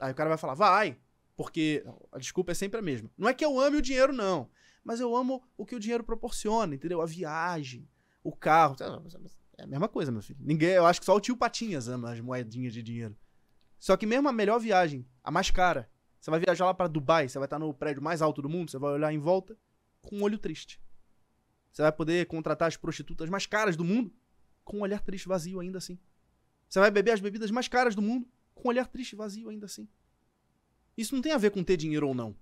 Aí o cara vai falar, vai, porque a desculpa é sempre a mesma. Não é que eu ame o dinheiro, não, mas eu amo o que o dinheiro proporciona, entendeu? A viagem, o carro. É a mesma coisa, meu filho. Ninguém, eu acho que só o tio Patinhas ama as moedinhas de dinheiro. Só que mesmo a melhor viagem, a mais cara, você vai viajar lá para Dubai, você vai estar no prédio mais alto do mundo, você vai olhar em volta com um olho triste. Você vai poder contratar as prostitutas mais caras do mundo, com um olhar triste vazio ainda assim. Você vai beber as bebidas mais caras do mundo com um olhar triste vazio ainda assim. Isso não tem a ver com ter dinheiro ou não.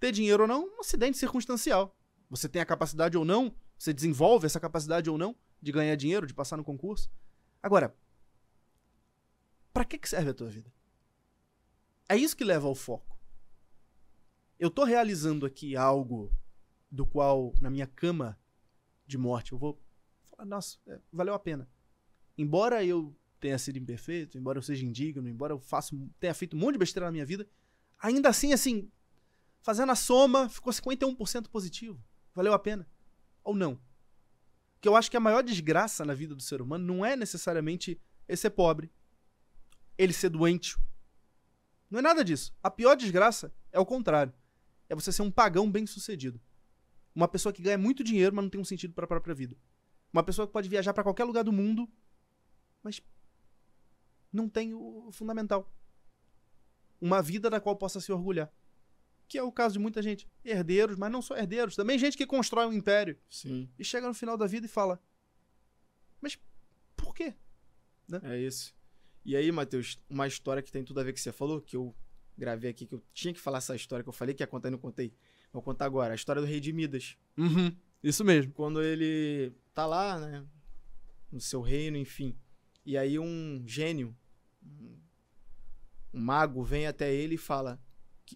Ter dinheiro ou não é um acidente circunstancial. Você tem a capacidade ou não, você desenvolve essa capacidade ou não de ganhar dinheiro, de passar no concurso. Agora, para que, que serve a tua vida? É isso que leva ao foco. Eu tô realizando aqui algo do qual, na minha cama de morte, eu vou ah, nossa, é, valeu a pena. Embora eu tenha sido imperfeito, embora eu seja indigno, embora eu faça, tenha feito um monte de besteira na minha vida, ainda assim, assim, fazendo a soma, ficou 51% positivo. Valeu a pena. Ou não? Que eu acho que a maior desgraça na vida do ser humano não é necessariamente ele ser pobre, ele ser doente. Não é nada disso. A pior desgraça é o contrário. É você ser um pagão bem-sucedido. Uma pessoa que ganha muito dinheiro, mas não tem um sentido para a própria vida. Uma pessoa que pode viajar para qualquer lugar do mundo, mas não tem o fundamental. Uma vida da qual possa se orgulhar. Que é o caso de muita gente. Herdeiros, mas não só herdeiros. Também gente que constrói um império. Sim. E chega no final da vida e fala: Mas por quê? Né? É isso. E aí, Matheus, uma história que tem tudo a ver com o que você falou, que eu gravei aqui, que eu tinha que falar essa história que eu falei que ia contar e não contei. Vou contar agora. A história do rei de Midas. Uhum. Isso mesmo. Quando ele tá lá, né? No seu reino, enfim. E aí um gênio, um mago, vem até ele e fala: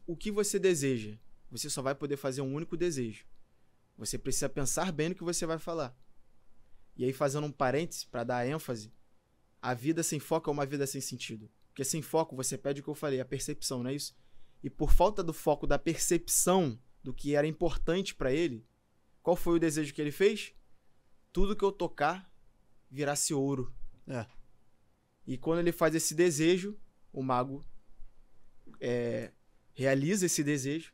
O que você deseja? Você só vai poder fazer um único desejo. Você precisa pensar bem no que você vai falar. E aí, fazendo um parêntese para dar ênfase, a vida sem foco é uma vida sem sentido. Porque sem foco você pede o que eu falei, a percepção, não é isso? E por falta do foco da percepção do que era importante para ele, qual foi o desejo que ele fez? tudo que eu tocar virasse ouro. É. E quando ele faz esse desejo, o mago é, realiza esse desejo.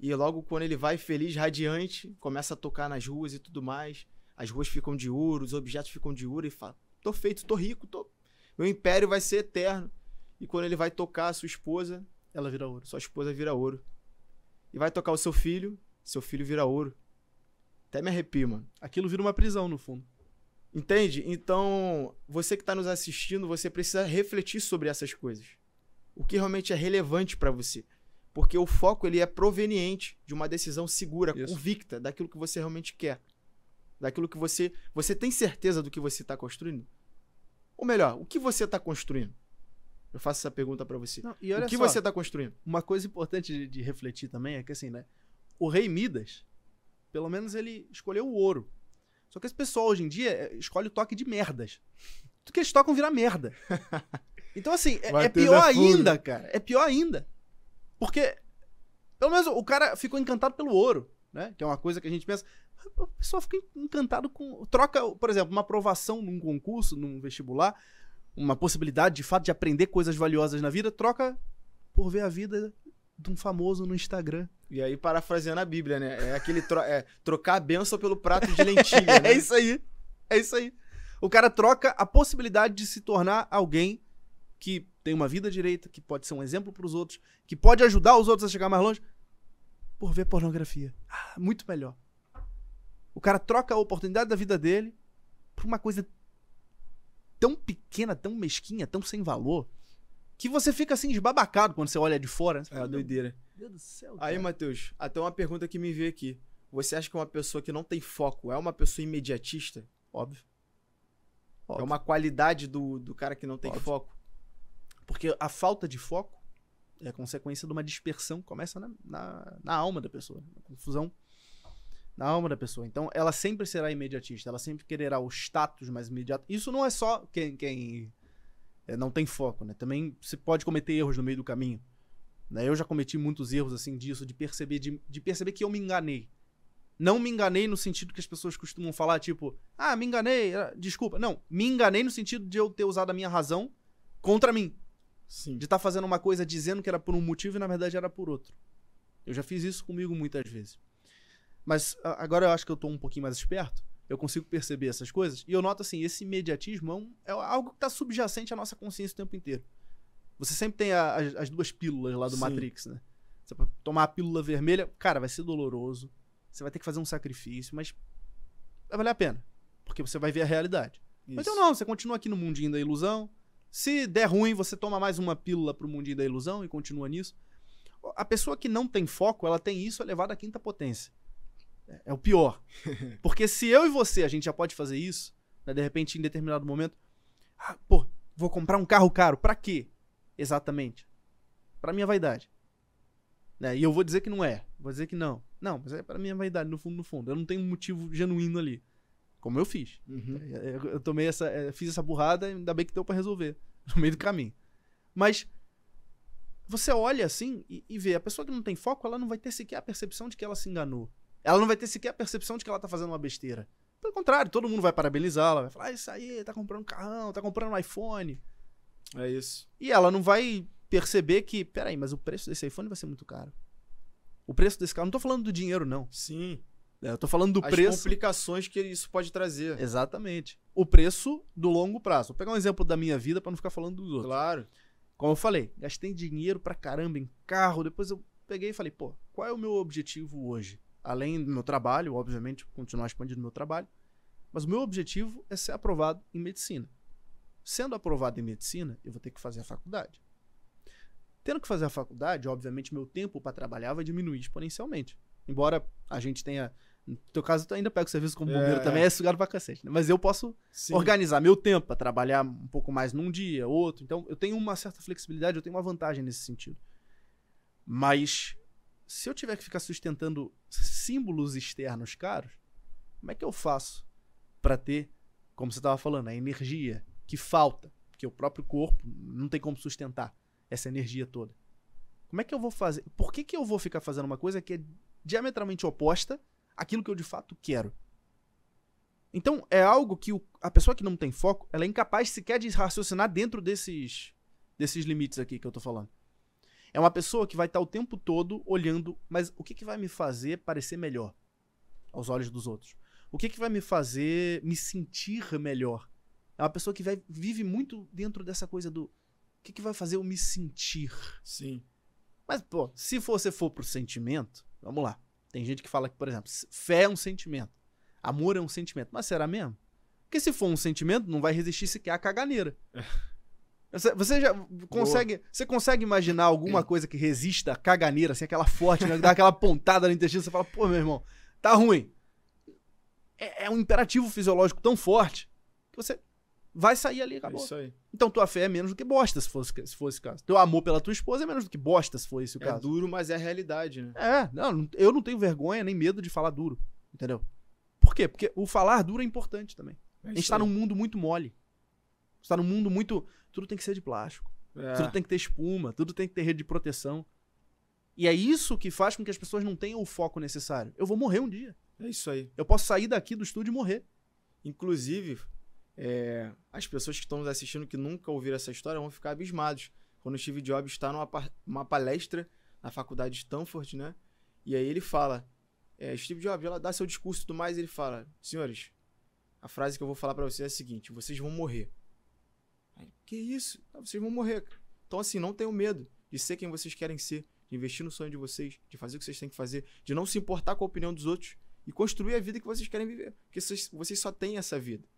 E logo quando ele vai feliz, radiante, começa a tocar nas ruas e tudo mais. As ruas ficam de ouro, os objetos ficam de ouro. E fala: tô feito, tô rico, tô... meu império vai ser eterno. E quando ele vai tocar a sua esposa, ela vira ouro. Sua esposa vira ouro. E vai tocar o seu filho, seu filho vira ouro. Até me arrepio, mano. Aquilo vira uma prisão, no fundo. Entende? Então, você que está nos assistindo, você precisa refletir sobre essas coisas. O que realmente é relevante para você. Porque o foco ele é proveniente de uma decisão segura, Isso. convicta, daquilo que você realmente quer. Daquilo que você. Você tem certeza do que você está construindo? Ou melhor, o que você está construindo? Eu faço essa pergunta para você. Não, o que só, você está construindo? Uma coisa importante de, de refletir também é que, assim, né? O rei Midas, pelo menos ele escolheu o ouro. Só que esse pessoal hoje em dia eh, escolhe o toque de merdas. Tudo que eles tocam vira merda. Então, assim, é, é pior ainda, né? cara. É pior ainda. Porque, pelo menos, o cara ficou encantado pelo ouro, né? Que é uma coisa que a gente pensa. O pessoal fica encantado com. Troca, por exemplo, uma aprovação num concurso, num vestibular, uma possibilidade de fato de aprender coisas valiosas na vida, troca por ver a vida de um famoso no Instagram. E aí, parafraseando a Bíblia, né? É aquele tro é, trocar a benção pelo prato de lentilha. É né? é isso aí. É isso aí. O cara troca a possibilidade de se tornar alguém que tem uma vida direita, que pode ser um exemplo para os outros, que pode ajudar os outros a chegar mais longe, por ver pornografia. Ah, muito melhor. O cara troca a oportunidade da vida dele por uma coisa tão pequena, tão mesquinha, tão sem valor, que você fica assim desbabacado quando você olha de fora. né? é fala, doideira. Meu Deus do céu. Cara. Aí, Matheus, até uma pergunta que me veio aqui. Você acha que uma pessoa que não tem foco é uma pessoa imediatista? Óbvio. É Óbvio. É uma qualidade do, do cara que não tem Óbvio. foco. Porque a falta de foco é consequência de uma dispersão, começa na, na, na alma da pessoa, na confusão na alma da pessoa. Então, ela sempre será imediatista, ela sempre quererá o status mais imediato. Isso não é só quem, quem é, não tem foco, né? Também você pode cometer erros no meio do caminho. Né? Eu já cometi muitos erros assim disso, de perceber, de, de perceber que eu me enganei. Não me enganei no sentido que as pessoas costumam falar, tipo, ah, me enganei, desculpa. Não, me enganei no sentido de eu ter usado a minha razão contra mim. Sim. De estar tá fazendo uma coisa dizendo que era por um motivo e na verdade era por outro. Eu já fiz isso comigo muitas vezes. Mas agora eu acho que eu tô um pouquinho mais esperto eu consigo perceber essas coisas. E eu noto assim, esse imediatismo é, é algo que está subjacente à nossa consciência o tempo inteiro. Você sempre tem a, as, as, duas pílulas lá do Sim. Matrix, né? Você vai tomar a pílula vermelha, cara, vai ser doloroso. Você vai ter que fazer um sacrifício, mas vai valer a pena. Porque você vai ver a realidade. Isso. Mas então não, você continua aqui no mundinho da ilusão. Se der ruim, você toma mais uma pílula pro mundinho da ilusão e continua nisso. A pessoa que não tem foco, ela tem isso elevado à quinta potência. É o pior. Porque se eu e você, a gente já pode fazer isso, né? de repente, em determinado momento, ah, pô, vou comprar um carro caro. Para quê? Exatamente. Para minha vaidade. Né? E eu vou dizer que não é. Vou dizer que não. Não, mas é para minha vaidade, no fundo, no fundo. Eu não tenho um motivo genuíno ali. Como eu fiz. Uhum. Eu, tomei essa. É, fiz essa burrada, e ainda bem que deu para resolver. No meio do caminho. Mas você olha assim e, e, vê, a pessoa que não tem foco, ela não vai ter sequer a percepção de que ela se enganou. Ela não vai ter sequer a percepção de que ela tá fazendo uma besteira. Pelo contrário, todo mundo vai parabenizá-la, vai falar, ah, isso aí, tá comprando um carrão, tá comprando um iPhone. É isso. E ela não vai perceber que, peraí, mas o preço desse iPhone vai ser muito caro. O preço desse carro, não tô falando do dinheiro, não. Sim. É, eu tô falando do As preço. As complicações que isso pode trazer. Exatamente. O preço do longo prazo. Vou pegar um exemplo da minha vida para não ficar falando dos outros. Claro. Como eu falei, gastei dinheiro pra caramba em carro, depois eu peguei e falei, pô, qual é o meu objetivo hoje? além do meu trabalho, obviamente, continuar expandindo meu trabalho, mas o meu objetivo é ser aprovado em medicina. Sendo aprovado em medicina, eu vou ter que fazer a faculdade. Tendo que fazer a faculdade, obviamente, meu tempo para trabalhar vai diminuir exponencialmente. Embora a gente tenha. No teu caso, tu ainda pega o serviço como é. bombeiro é, também, é. sugado pra cacete. Né? Mas eu posso Sim. organizar meu tempo para trabalhar um pouco mais num dia, outro. Então, eu tenho uma certa flexibilidade, eu tenho uma vantagem nesse sentido. Mas se eu tiver que ficar sustentando símbolos externos caros, como é que eu faço para ter, como você estava falando, a energia que falta, porque o próprio corpo não tem como sustentar essa energia toda? Como é que eu vou fazer? Por que, que eu vou ficar fazendo uma coisa que é diametralmente oposta àquilo que eu de fato quero? Então, é algo que o, a pessoa que não tem foco, ela é incapaz sequer de raciocinar dentro desses, desses limites aqui que eu tô falando. É uma pessoa que vai estar tá o tempo todo olhando, mas o que, que vai me fazer parecer melhor aos olhos dos outros? O que, que vai me fazer me sentir melhor? É uma pessoa que vai, vive muito dentro dessa coisa do o que, que vai fazer eu me sentir? Sim. Mas, pô, se você for pro sentimento, vamos lá. Tem gente que fala que, por exemplo, fé é um sentimento. Amor é um sentimento. Mas será mesmo? Porque se for um sentimento, não vai resistir sequer à caganeira. Você já consegue, Boa. você consegue imaginar alguma hum. coisa que resista a caganeira, assim, aquela forte, né, que dá aquela pontada no intestino, você fala, pô, meu irmão, tá ruim. É, é, um imperativo fisiológico tão forte que você vai sair ali, acabou. É isso aí. Então tua fé é menos do que bosta, se fosse, se fosse o caso. Teu amor pela tua esposa é menos do que bosta, se fosse esse o é caso. É duro, mas é a realidade, né? É, não, eu não tenho vergonha nem medo de falar duro, entendeu? Por quê? Porque o falar duro é importante também. É a gente tá num mundo muito mole está num mundo muito. Tudo tem que ser de plástico. É. Tudo tem que ter espuma, tudo tem que ter rede de proteção. E é isso que faz com que as pessoas não tenham o foco necessário. Eu vou morrer um dia. É isso aí. Eu posso sair daqui do estúdio e morrer. Inclusive, é, as pessoas que estão nos assistindo que nunca ouviram essa história vão ficar abismados. Quando o Steve Jobs está numa uma palestra na faculdade de Stanford, né? E aí ele fala, é, Steve Jobs, ela dá seu discurso e tudo mais, ele fala, senhores, a frase que eu vou falar para vocês é a seguinte, vocês vão morrer. Aí, que isso? Ah, vocês vão morrer. Então, assim, não tenham medo de ser quem vocês querem ser, de investir no sonho de vocês, de fazer o que vocês têm que fazer, de não se importar com a opinião dos outros e construir a vida que vocês querem viver. Porque vocês, vocês só têm essa vida.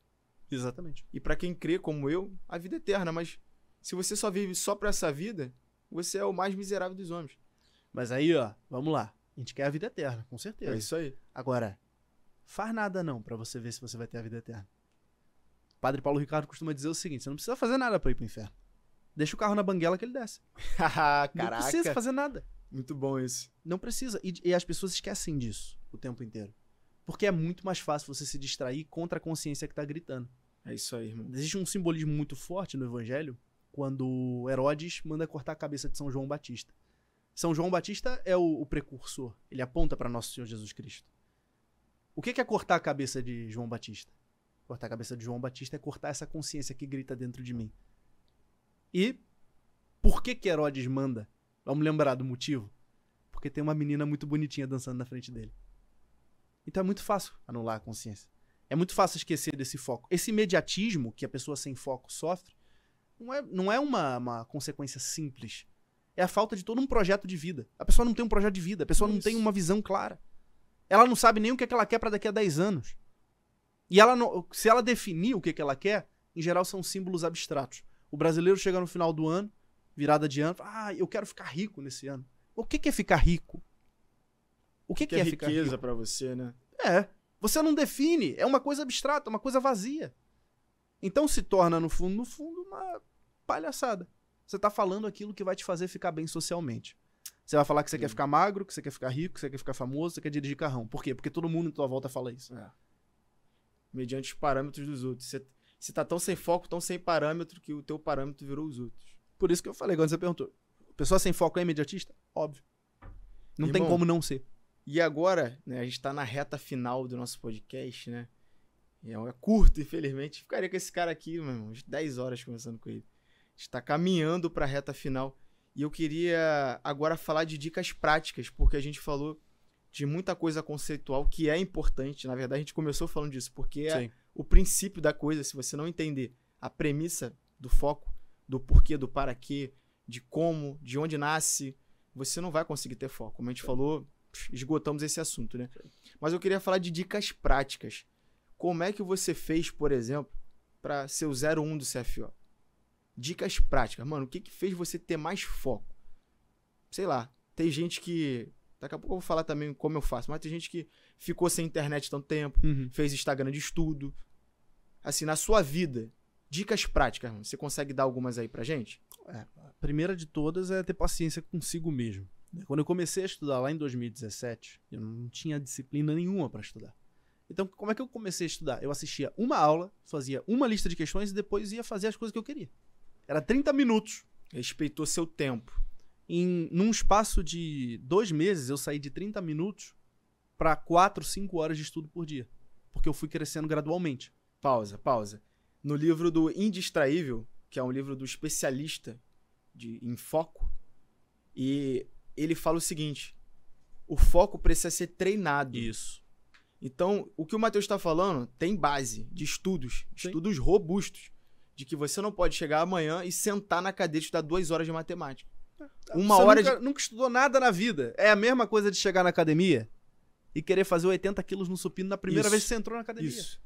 Exatamente. E para quem crê, como eu, a vida é eterna, mas se você só vive só para essa vida, você é o mais miserável dos homens. Mas aí, ó, vamos lá. A gente quer a vida eterna, com certeza. É isso aí. Agora, faz nada não para você ver se você vai ter a vida eterna. Padre Paulo Ricardo costuma dizer o seguinte: você não precisa fazer nada para ir pro inferno. Deixa o carro na banguela que ele desce. Caraca. Não precisa fazer nada. Muito bom isso. Não precisa. E, e, as pessoas esquecem disso o tempo inteiro. Porque é muito mais fácil você se distrair contra a consciência que tá gritando. É isso aí, irmão. Existe um simbolismo muito forte no evangelho quando Herodes manda cortar a cabeça de São João Batista. São João Batista é o, o precursor. Ele aponta para Nosso Senhor Jesus Cristo. O que, que é cortar a cabeça de João Batista? Cortar a cabeça de João Batista é cortar essa consciência que grita dentro de mim. E por que que Herodes manda? Vamos lembrar do motivo? Porque tem uma menina muito bonitinha dançando na frente dele. Então é muito fácil anular a consciência. É muito fácil esquecer desse foco. Esse imediatismo que a pessoa sem foco sofre não é, não é uma, uma consequência simples. É a falta de todo um projeto de vida. A pessoa não tem um projeto de vida, a pessoa Isso. não tem uma visão clara. Ela não sabe nem o que, é que ela quer para daqui a 10 anos. E ela não, se ela definir o que, que ela quer, em geral são símbolos abstratos. O brasileiro chega no final do ano, virada de ano, ah, eu quero ficar rico nesse ano. O que, que é ficar rico? O que, que, que é, é riqueza para você, né? É. Você não define, é uma coisa abstrata, uma coisa vazia. Então se torna no fundo, no fundo uma palhaçada. Você tá falando aquilo que vai te fazer ficar bem socialmente. Você vai falar que você Sim. quer ficar magro, que você quer ficar rico, que você quer ficar famoso, que você quer dirigir carrão. Por quê? Porque todo mundo em tua volta fala isso. É mediante os parâmetros dos outros. Você, está tá tão sem foco, tão sem parâmetro, que o teu parâmetro virou os outros. Por isso que eu falei, quando você perguntou, pessoa sem foco é imediatista? Óbvio. Não Irmão, tem como não ser. E agora, né, a gente tá na reta final do nosso podcast, né? É, é curto, infelizmente. Ficaria com esse cara aqui, meu irmão, 10 horas conversando com ele. Está caminhando para a reta final. E eu queria agora falar de dicas práticas, porque a gente falou de muita coisa conceitual que é importante. Na verdade, a gente começou falando disso, porque é Sim. o princípio da coisa, se você não entender a premissa do foco, do porquê, do para quê, de como, de onde nasce, você não vai conseguir ter foco. Como a gente falou, esgotamos esse assunto, né? Mas eu queria falar de dicas práticas. Como é que você fez, por exemplo, para ser o 01 do CFO? Dicas práticas. Mano, o que, que fez você ter mais foco? Sei lá. Tem gente que Daqui a pouco eu vou falar também como eu faço. Mas tem gente que ficou sem internet tanto tempo, uhum. fez Instagram de estudo. Assim, na sua vida, dicas práticas, mano. Você consegue dar algumas aí pra gente? É, a primeira de todas é ter paciência consigo mesmo. Quando eu comecei a estudar lá em 2017, eu não tinha disciplina nenhuma para estudar. Então, como é que eu comecei a estudar? Eu assistia uma aula, fazia uma lista de questões e depois ia fazer as coisas que eu queria. Era 30 minutos. Respeitou seu tempo em num espaço de dois meses, eu saí de 30 minutos para 4, 5 horas de estudo por dia. Porque eu fui crescendo gradualmente. Pausa, pausa. No livro do Indistraível, que é um livro do especialista de, em foco, e ele fala o seguinte: o foco precisa ser treinado. Isso. Então, o que o Matheus está falando tem base de estudos, Sim. estudos robustos, de que você não pode chegar amanhã e sentar na cadeira e estudar duas horas de matemática. Uma Você hora nunca, de... nunca estudou nada na vida. É a mesma coisa de chegar na academia e querer fazer 80 quilos no supino na primeira isso, vez que você entrou na academia. Isso,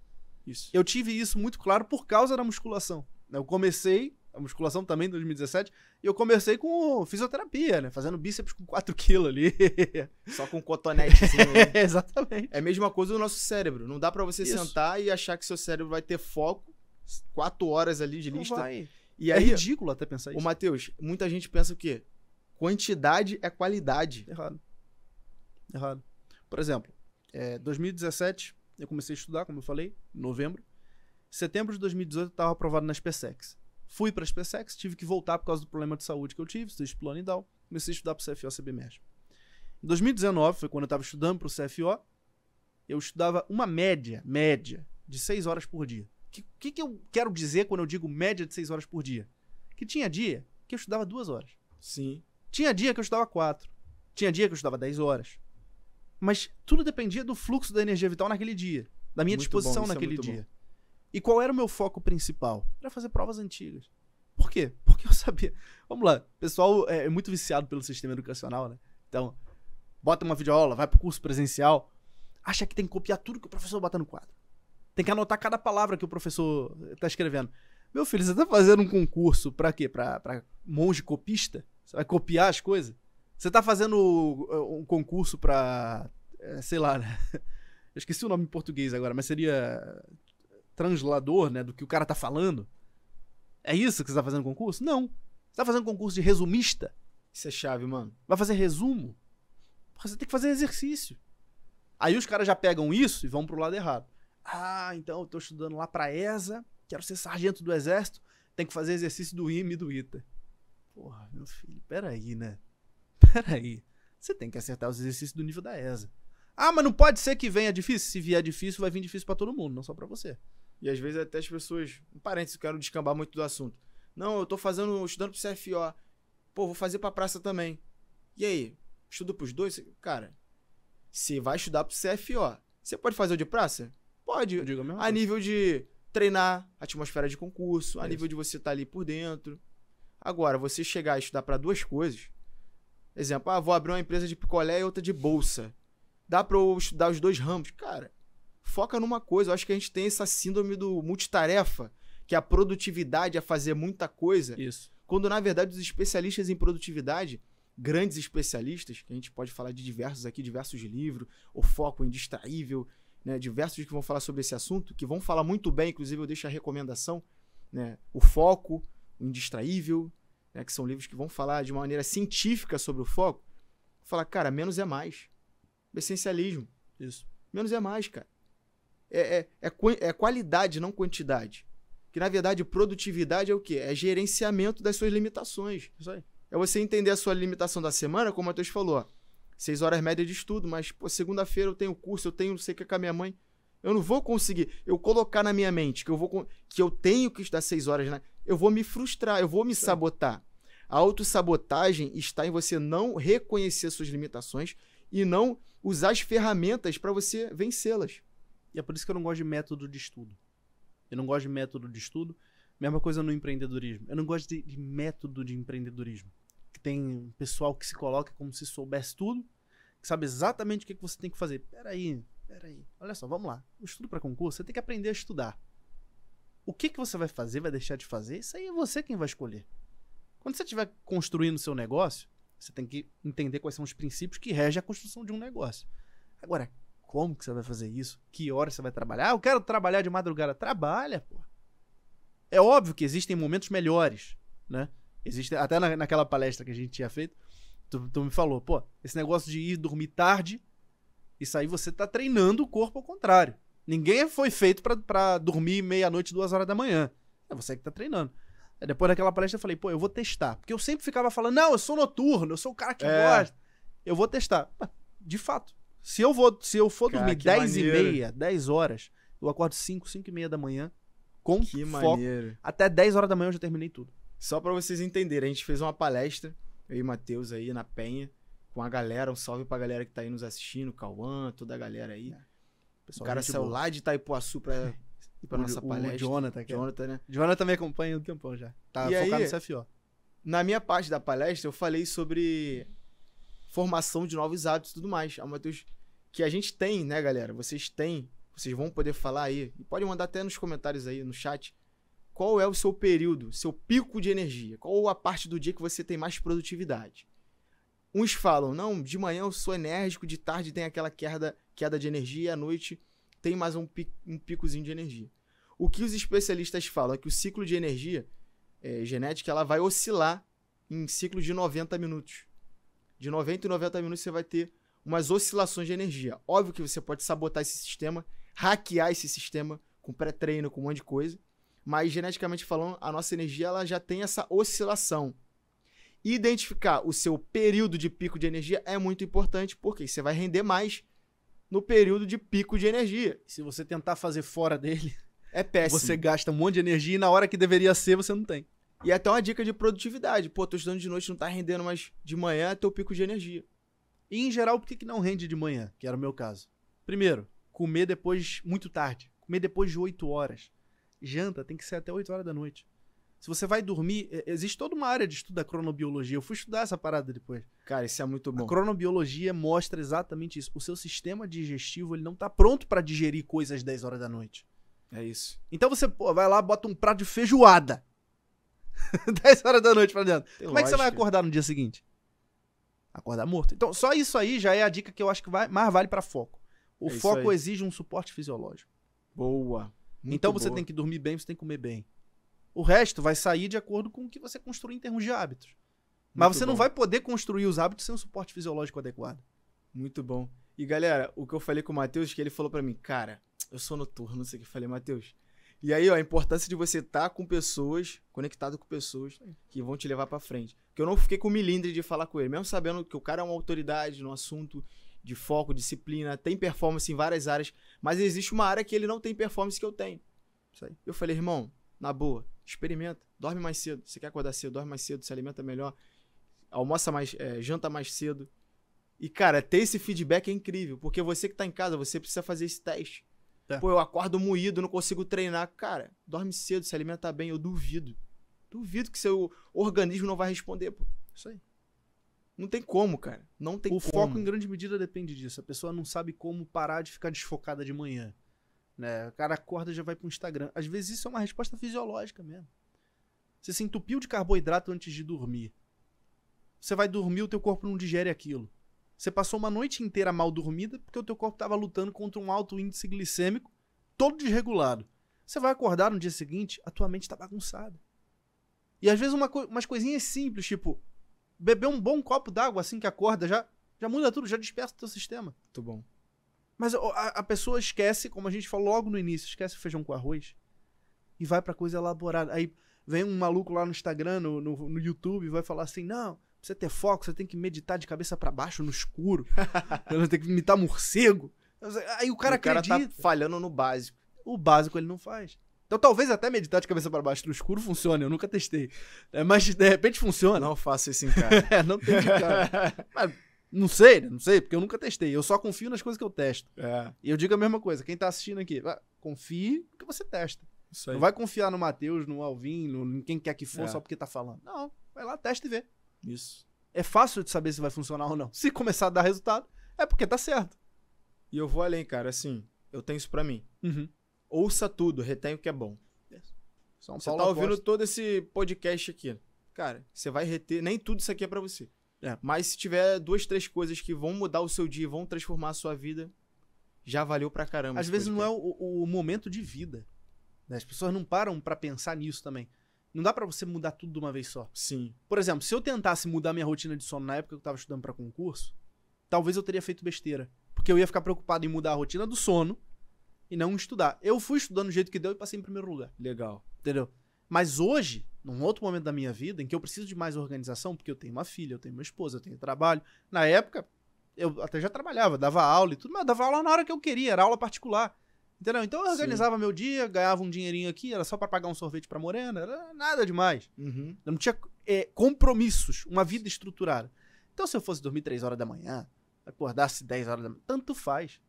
isso. Eu tive isso muito claro por causa da musculação. Eu comecei, a musculação também em 2017, e eu comecei com fisioterapia, né? Fazendo bíceps com 4 quilos ali. Só com um cotonete. Assim, é, né? exatamente. É a mesma coisa do nosso cérebro. Não dá para você isso. sentar e achar que seu cérebro vai ter foco 4 horas ali de Não lista. Vai. E é ridículo até pensar isso. Ô, Matheus, muita gente pensa o quê? Quantidade é qualidade. Errado. Errado. Por exemplo, é, 2017, eu comecei a estudar, como eu falei, em novembro. Setembro de 2018, eu estava aprovado na SpaceX. Fui para a SpaceX, tive que voltar por causa do problema de saúde que eu tive, do plano e tal. Comecei a estudar para o CFO CBMES. Em 2019, foi quando eu estava estudando para o CFO, eu estudava uma média, média, de seis horas por dia que, que, que eu quero dizer quando eu digo média de seis horas por dia? Que tinha dia que eu estudava duas horas. Sim. Tinha dia que eu estudava quatro. Tinha dia que eu estudava dez horas. Mas tudo dependia do fluxo da energia vital naquele dia, da minha muito disposição é bom, naquele é dia. Bom. E qual era o meu foco principal? Era fazer provas antigas. Por quê? Porque eu sabia. Vamos lá, o pessoal é, é muito viciado pelo sistema educacional, né? Então, bota uma videoaula, vai pro curso presencial, acha que tem que copiar tudo que o professor bota no quadro. Tem que anotar cada palavra que o professor tá escrevendo. Meu filho, você tá fazendo um concurso para quê? Para monge copista? Você vai copiar as coisas? Você tá fazendo uh, um concurso para... Eh, sei lá, né? Eu esqueci o nome em português agora, mas seria translador, né? Do que o cara tá falando. É isso que você tá fazendo concurso? Não. Você tá fazendo concurso de resumista? Isso é chave, mano. Vai fazer resumo? Você tem que fazer exercício. Aí os caras já pegam isso e vão pro lado errado. Ah, então eu tô estudando lá pra ESA, quero ser sargento do exército, tem que fazer exercício do IME e do ITA. Porra, meu filho, peraí, né? Peraí. Você tem que acertar os exercícios do nível da ESA. Ah, mas não pode ser que venha difícil? Se vier difícil, vai vir difícil para todo mundo, não só para você. E às vezes até as pessoas, um parênteses, eu quero descambar muito do assunto. Não, eu tô fazendo, estudando pro CFO. Pô, vou fazer pra praça também. E aí? Estudo pros dois? Cara, você vai estudar pro CFO. Você pode fazer o de praça? Pode. Eu digo a mesma a coisa. nível de treinar, atmosfera de concurso, a nível de você estar tá ali por dentro. Agora, você chegar a estudar para duas coisas. Exemplo, ah, vou abrir uma empresa de picolé e outra de bolsa. Dá para eu estudar os dois ramos? Cara, foca numa coisa. Eu acho que a gente tem essa síndrome do multitarefa, que a produtividade é fazer muita coisa. Isso. Quando, na verdade, os especialistas em produtividade, grandes especialistas, que a gente pode falar de diversos aqui, diversos livros, o foco é indistraível, né, diversos que vão falar sobre esse assunto, que vão falar muito bem, inclusive eu deixo a recomendação, né, o foco, o indistraível, né, que são livros que vão falar de uma maneira científica sobre o foco, falar, cara, menos é mais. Essencialismo. Isso. Menos é mais, cara. É, é, é, é qualidade, não quantidade. Que, na verdade, produtividade é o quê? É gerenciamento das suas limitações. Isso aí. É você entender a sua limitação da semana, como o Matheus falou seis horas média de estudo, mas segunda-feira eu tenho curso, eu tenho não sei o que é com a minha mãe. Eu não vou conseguir. Eu colocar na minha mente que eu vou que eu tenho que estudar seis horas, né? Eu vou me frustrar, eu vou me sabotar. A autossabotagem está em você não reconhecer suas limitações e não usar as ferramentas para você vencê-las. E é por isso que eu não gosto de método de estudo. Eu não gosto de método de estudo. Mesma coisa no empreendedorismo. Eu não gosto de, de método de empreendedorismo. Que tem pessoal que se coloca como se soubesse tudo que sabe exatamente o que, que você tem que fazer. Peraí, peraí. Olha só, vamos lá. O estudo para concurso, você tem que aprender a estudar. O que, que você vai fazer, vai deixar de fazer, isso aí é você quem vai escolher. Quando você estiver construindo o seu negócio, você tem que entender quais são os princípios que regem a construção de um negócio. Agora, como que você vai fazer isso? Que hora você vai trabalhar? Ah, eu quero trabalhar de madrugada. Trabalha, pô. É óbvio que existem momentos melhores, né? Existe, até na, naquela palestra que a gente tinha feito, Tu, tu me falou, pô, esse negócio de ir dormir tarde, isso aí você tá treinando o corpo ao contrário. Ninguém foi feito para dormir meia-noite, duas horas da manhã. É você que tá treinando. Aí depois daquela palestra eu falei, pô, eu vou testar. Porque eu sempre ficava falando, não, eu sou noturno, eu sou o cara que é. gosta. Eu vou testar. De fato. Se eu, vou, se eu for cara, dormir 10 e meia, 10 horas, eu acordo 5, 5 e meia da manhã, com que foco. Maneiro. Até 10 horas da manhã eu já terminei tudo. Só para vocês entenderem, a gente fez uma palestra eu e Matheus aí na Penha, com a galera. Um salve pra galera que tá aí nos assistindo, Cauã, toda a galera aí. É. Pessoal, o cara saiu boa. lá de Itaipuaçu pra ir pra o, nossa palestra. O Jonathan, que é. Jonathan, né? Jonathan me acompanha um tempão já. Tá e focado aí, no CFO. Na minha parte da palestra, eu falei sobre formação de novos hábitos e tudo mais. A Matheus, que a gente tem, né, galera? Vocês têm, vocês vão poder falar aí. Pode mandar até nos comentários aí, no chat qual é o seu período, seu pico de energia, qual a parte do dia que você tem mais produtividade. Uns falam, não, de manhã eu sou enérgico, de tarde tem aquela queda, queda de energia, e à noite tem mais um, pico, um picozinho de energia. O que os especialistas falam é que o ciclo de energia é, genética ela vai oscilar em ciclos de 90 minutos. De 90 e 90 minutos você vai ter umas oscilações de energia. Óbvio que você pode sabotar esse sistema, hackear esse sistema com pré-treino, com um monte de coisa mas geneticamente falando, a nossa energia ela já tem essa oscilação. Identificar o seu período de pico de energia é muito importante, porque você vai render mais no período de pico de energia. Se você tentar fazer fora dele, é péssimo. Você gasta um monte de energia e na hora que deveria ser, você não tem. E até uma dica de produtividade. Pô, tô estudando de noite, não tá rendendo, mas de manhã é teu pico de energia. E em geral, por que, que não rende de manhã? Que era o meu caso. Primeiro, comer depois muito tarde. Comer depois de 8 horas janta tem que ser até 8 horas da noite. Se você vai dormir, é, existe toda uma área de estudo da cronobiologia. Eu fui estudar essa parada depois. Cara, isso é muito bom. A cronobiologia mostra exatamente isso. O seu sistema digestivo ele não está pronto para digerir coisas às 10 horas da noite. É isso. Então você pô, vai lá, bota um prato de feijoada. 10 horas da noite pra dentro. Tem Como é que você vai acordar no dia seguinte? Acordar morto. Então, só isso aí já é a dica que eu acho que vai, mais vale para foco. O é foco exige um suporte fisiológico. Boa. Muito então você tem que dormir bem, você tem que comer bem. O resto vai sair de acordo com o que você construir em termos de hábitos. Mas você bom. não vai poder construir os hábitos sem um suporte fisiológico adequado. Muito bom. E galera, o que eu falei com o Matheus, que ele falou para mim, cara, eu sou noturno, não sei o que. Eu falei, Matheus. E aí, ó, a importância de você estar tá com pessoas, conectado com pessoas que vão te levar para frente. Que eu não fiquei com milindre de falar com ele, mesmo sabendo que o cara é uma autoridade no assunto de foco, disciplina, tem performance em várias áreas, mas existe uma área que ele não tem performance que eu tenho. Eu falei, irmão, na boa, experimenta, dorme mais cedo. Você quer acordar cedo, dorme mais cedo, se alimenta melhor, almoça mais, é, janta mais cedo. E, cara, ter esse feedback é incrível, porque você que tá em casa, você precisa fazer esse teste. É. Pô, eu acordo moído, não consigo treinar. Cara, dorme cedo, se alimenta bem, eu duvido. Duvido que seu organismo não vai responder, pô. Isso aí. Não tem como, cara. Não tem o como. foco em grande medida depende disso. A pessoa não sabe como parar de ficar desfocada de manhã. Né? O cara acorda e já vai pro Instagram. Às vezes isso é uma resposta fisiológica mesmo. Você se entupiu de carboidrato antes de dormir. Você vai dormir, o teu corpo não digere aquilo. Você passou uma noite inteira mal dormida porque o teu corpo estava lutando contra um alto índice glicêmico, todo desregulado. Você vai acordar no dia seguinte, a tua mente está bagunçada. E às vezes uma co umas coisinhas simples, tipo, beber um bom copo d'água assim que acorda, já, já muda tudo, já dispersa o teu sistema. Muito bom. Mas a, a pessoa esquece, como a gente falou logo no início, esquece o feijão com arroz e vai pra coisa elaborada. Aí vem um maluco lá no Instagram, no, no, no YouTube, e vai falar assim: não, você ter foco, você tem que meditar de cabeça para baixo no escuro, você tem que imitar morcego. Aí o cara o tá acredita. tá falhando no básico. O básico ele não faz. Então talvez até meditar de cabeça para baixo no escuro funcione, eu nunca testei. É, mas de repente funciona. Não faço isso em casa. é, não tem cara. mas, não sei, não sei, porque eu nunca testei. Eu só confio nas coisas que eu testo. É. E eu digo a mesma coisa, quem tá assistindo aqui, ah, confie que você testa. Isso aí. Não vai confiar no Matheus, no Alvin, no, em quem quer que for, é. só porque tá falando. Não, vai lá, testa e vê. Isso. É fácil de saber se vai funcionar ou não. Se começar a dar resultado, é porque tá certo. E eu vou além, cara, assim, eu tenho isso para mim. Uhum. Ouça tudo, retém o que é bom. São você Paulo tá ouvindo Costa. todo esse podcast aqui. Cara, você vai reter. Nem tudo isso aqui é para você. É. Mas se tiver duas, três coisas que vão mudar o seu dia, vão transformar a sua vida, já valeu pra caramba. Às vezes não é o, o, momento de vida. Né? As pessoas não param para pensar nisso também. Não dá para você mudar tudo de uma vez só. Sim. Por exemplo, se eu tentasse mudar minha rotina de sono na época que eu tava estudando para concurso, talvez eu teria feito besteira. Porque eu ia ficar preocupado em mudar a rotina do sono e não estudar. Eu fui estudando do jeito que deu e passei em primeiro lugar. Legal. Entendeu? Mas hoje, num outro momento da minha vida, em que eu preciso de mais organização, porque eu tenho uma filha, eu tenho uma esposa, eu tenho trabalho. Na época, eu até já trabalhava, dava aula e tudo, mas dava aula na hora que eu queria, era aula particular. Entendeu? Então eu organizava Sim. meu dia, ganhava um dinheirinho aqui, era só para pagar um sorvete pra Morena, era nada demais. Uhum. Eu não tinha é, compromissos, uma vida estruturada. Então se eu fosse dormir 3 horas da manhã, acordasse 10 horas da manhã, tanto faz.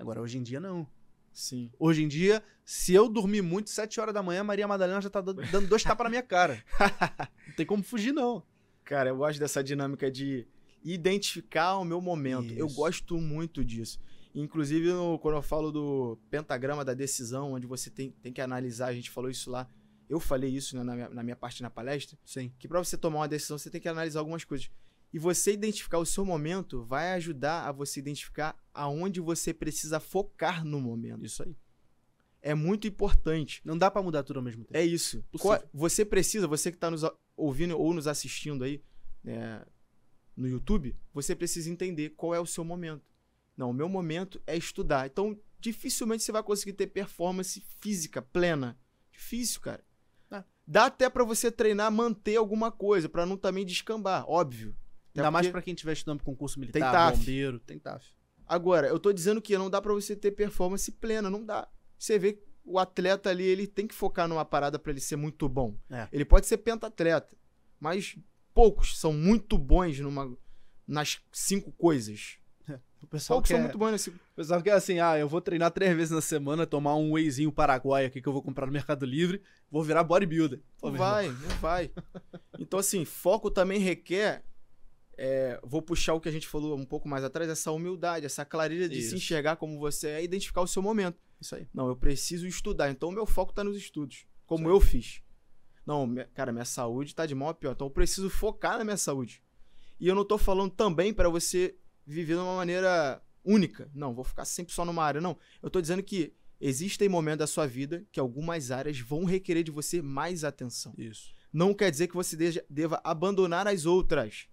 Agora hoje em dia não. Sim. Hoje em dia, se eu dormir muito, 7 horas da manhã, Maria Madalena já tá dando dois tapas na minha cara. não tem como fugir, não. Cara, eu gosto dessa dinâmica de identificar o meu momento. Isso. Eu gosto muito disso. Inclusive, no, quando eu falo do pentagrama da decisão, onde você tem, tem que analisar, a gente falou isso lá. Eu falei isso né, na, minha, na minha parte na palestra. Sim. Que para você tomar uma decisão, você tem que analisar algumas coisas. E você identificar o seu momento vai ajudar a você identificar aonde você precisa focar no momento. Isso aí. É muito importante. Não dá para mudar tudo ao mesmo tempo. É isso. você precisa, você que está nos ouvindo ou nos assistindo aí é, no YouTube, você precisa entender qual é o seu momento. Não, o meu momento é estudar. Então, dificilmente você vai conseguir ter performance física plena. Difícil, cara. É. Dá até para você treinar, manter alguma coisa, para não também descambar, óbvio. Ainda mais para quem estiver estudando concurso militar, tem TAF. bombeiro, tem TAF. Agora, eu tô dizendo que não dá para você ter performance plena, não dá. Você vê que o atleta ali, ele tem que focar numa parada para ele ser muito bom. É. Ele pode ser pentatleta, mas poucos são muito bons numa, nas cinco coisas. É, o pessoal Poucos quer... são muito bons nesse. O pessoal quer assim, ah, eu vou treinar três vezes na semana, tomar um wheyzinho paraguaio aqui que eu vou comprar no Mercado Livre, vou virar bodybuilder. Pô, não vai, não vai. então, assim, foco também requer é, vou puxar o que a gente falou um pouco mais atrás, essa humildade, essa clareza de Isso. se enxergar como você é, identificar o seu momento. Isso aí. Não, eu preciso estudar, então o meu foco está nos estudos, como eu fiz. Não, minha, cara, minha saúde está de mal a pior, então eu preciso focar na minha saúde. E eu não estou falando também para você viver de uma maneira única. Não, vou ficar sempre só numa área, não. Eu estou dizendo que existem momentos da sua vida que algumas áreas vão requerer de você mais atenção. Isso. Não quer dizer que você deja, deva abandonar as outras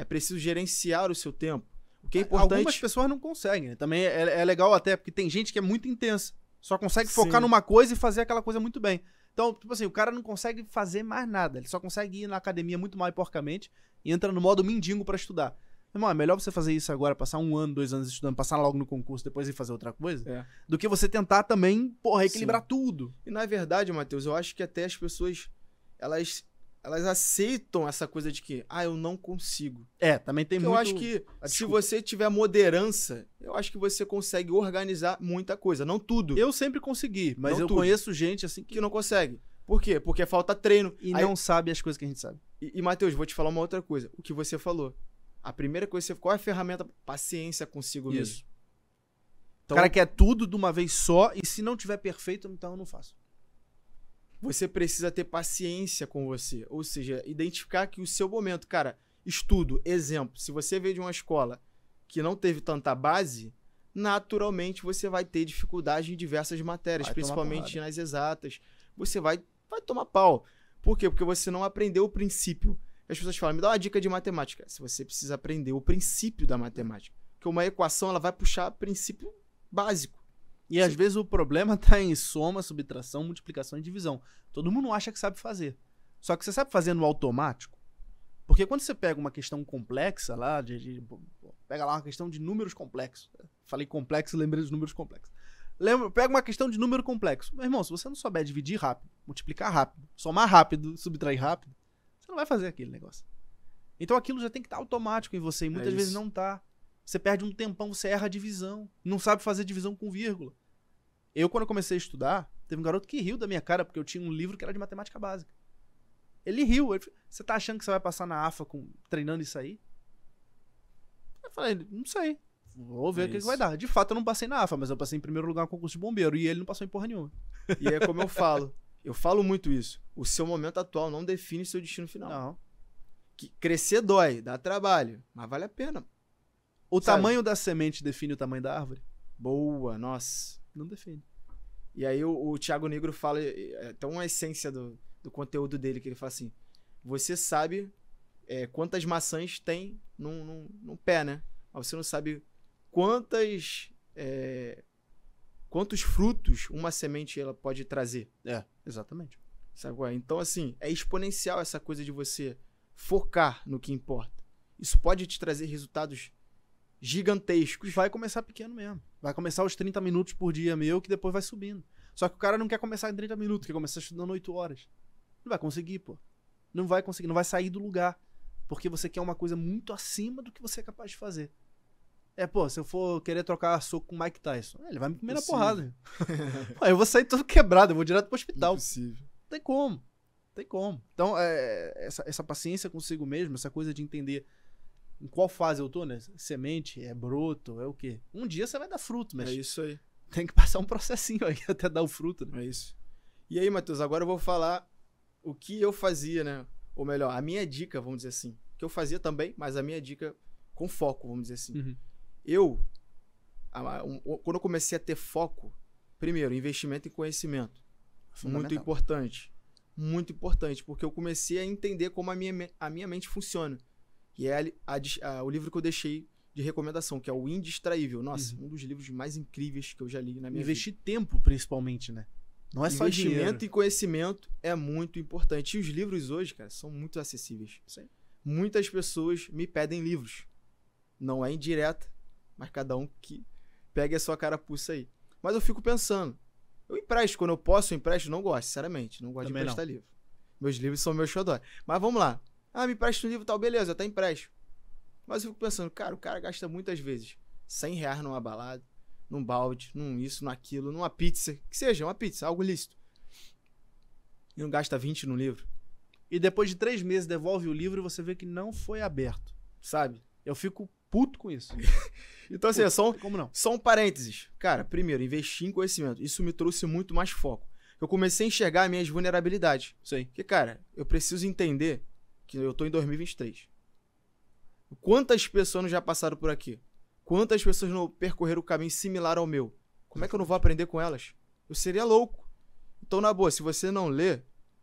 é preciso gerenciar o seu tempo. O que é, é importante. Algumas pessoas não conseguem. Né? Também é, é legal até, porque tem gente que é muito intensa. Só consegue focar Sim. numa coisa e fazer aquela coisa muito bem. Então, tipo assim, o cara não consegue fazer mais nada. Ele só consegue ir na academia muito mal e porcamente e entra no modo mendigo para estudar. Irmão, é melhor você fazer isso agora, passar um ano, dois anos estudando, passar logo no concurso, depois ir fazer outra coisa, é. do que você tentar também, porra, equilibrar Sim. tudo. E na verdade, Matheus, eu acho que até as pessoas, elas elas aceitam essa coisa de que, ah, eu não consigo. É, também tem Porque muito. Eu acho que ah, se você tiver moderança, eu acho que você consegue organizar muita coisa, não tudo. Eu sempre consegui, mas não eu tudo. conheço gente assim que... não consegue. Por quê? Porque falta treino e Aí... não sabe as coisas que a gente sabe. E, e Matheus, vou te falar uma outra coisa, o que você falou. A primeira coisa que você qual é a ferramenta? Paciência consigo Isso. mesmo. Então... o cara quer tudo de uma vez só e se não tiver perfeito, então eu não faço. Você precisa ter paciência com você. Ou seja, identificar que o seu momento, cara, estudo, exemplo, se você veio de uma escola que não teve tanta base, naturalmente você vai ter dificuldade em diversas matérias, vai principalmente nas exatas. Você vai, vai tomar pau. Por quê? Porque você não aprendeu o princípio. As pessoas falam, me dá uma dica de matemática. Se você precisa aprender o princípio da matemática. Porque uma equação ela vai puxar princípio básico. E Sim. às vezes o problema tá em soma, subtração, multiplicação e divisão. Todo mundo acha que sabe fazer. Só que você sabe fazer no automático? Porque quando você pega uma questão complexa lá, de, de, pega lá uma questão de números complexos. Falei complexo, lembrei dos números complexos. Lembra, pega uma questão de número complexo. Meu irmão, se você não souber dividir rápido, multiplicar rápido, somar rápido, subtrair rápido, você não vai fazer aquele negócio. Então aquilo já tem que estar tá automático em você, e muitas é vezes não tá. Você perde um tempão, você erra a divisão, não sabe fazer divisão com vírgula. Eu, quando eu comecei a estudar, teve um garoto que riu da minha cara, porque eu tinha um livro que era de matemática básica. Ele riu. Ele, você tá achando que você vai passar na AFA com, treinando isso aí? Eu falei, não sei. Vou ver é o que, que, vai dar. De fato, eu não passei na AFA, mas eu passei em primeiro lugar no concurso de bombeiro. E ele não passou em porra nenhuma. E é como eu falo. Eu falo muito isso. O seu momento atual não define seu destino final. Não. Que crescer dói, dá trabalho, mas vale a pena. O Sabe? tamanho da semente define o tamanho da árvore? Boa, nossa. Não defende E aí o, o Thiago Negro fala, é uma essência do, do conteúdo dele, que ele fala assim, você sabe é, quantas maçãs tem num, num, num, pé, né? Mas você não sabe quantas... É, quantos frutos uma semente ela pode trazer. É, exatamente. Sabe qual é? Então, assim, é exponencial essa coisa de você focar no que importa. Isso pode te trazer resultados gigantescos, vai começar pequeno mesmo. Vai começar os 30 minutos por dia meu, que depois vai subindo. Só que o cara não quer começar em 30 minutos, quer começar estudando 8 horas. Não vai conseguir, pô. Não vai conseguir, não vai sair do lugar. Porque você quer uma coisa muito acima do que você é capaz de fazer. É, pô, se eu for querer trocar soco com o Mike Tyson, é, ele vai me comer Impossível. na porrada. pô, eu vou sair todo quebrado, eu vou direto pro hospital. Impossível. Não tem como. Não tem como. Então, é, essa, essa paciência consigo mesmo, essa coisa de entender em qual fase eu tô, né? Semente, é broto, é o quê? Um dia você vai dar fruto, mas. É isso aí. Tem que passar um processinho aí até dar o fruto, né? É isso. E aí, Matheus, agora eu vou falar o que eu fazia, né? Ou melhor, a minha dica, vamos dizer assim. Que eu fazia também, mas a minha dica com foco, vamos dizer assim. Uhum. Eu, a, um, quando eu comecei a ter foco, primeiro, investimento em conhecimento. Muito importante. Muito importante, porque eu comecei a entender como a minha, a minha mente funciona. E é a, a, o livro que eu deixei de recomendação, que é o Indistraível. Nossa, uhum. um dos livros mais incríveis que eu já li na minha Investir vida. Investir tempo, principalmente, né? Não é só Investimento dinheiro. e conhecimento é muito importante. E os livros hoje, cara, são muito acessíveis. Sim. Muitas pessoas me pedem livros. Não é indireta, mas cada um que pega a sua carapuça aí. Mas eu fico pensando. Eu empresto. Quando eu posso, eu empresto. Não gosto, sinceramente. Não gosto Também de emprestar não. livro. Meus livros são meus xodó. Mas vamos lá. Ah, me empresta um livro tal, beleza, até empréstimo. Mas eu fico pensando, cara, o cara gasta muitas vezes 100 reais numa balada, num balde, num isso, naquilo, numa pizza, que seja, uma pizza, algo lícito. E não gasta 20 no livro. E depois de três meses devolve o livro e você vê que não foi aberto, sabe? Eu fico puto com isso. então, assim, é puto, só um, como não? só um parênteses. Cara, primeiro, investir em conhecimento. Isso me trouxe muito mais foco. Eu comecei a enxergar minhas vulnerabilidades. Sim. Porque, cara, eu preciso entender que eu tô em 2023. Quantas pessoas já passaram por aqui? Quantas pessoas não percorreram o caminho similar ao meu? Como é que eu não vou aprender com elas? Eu seria louco. Então, na boa, se você não lê,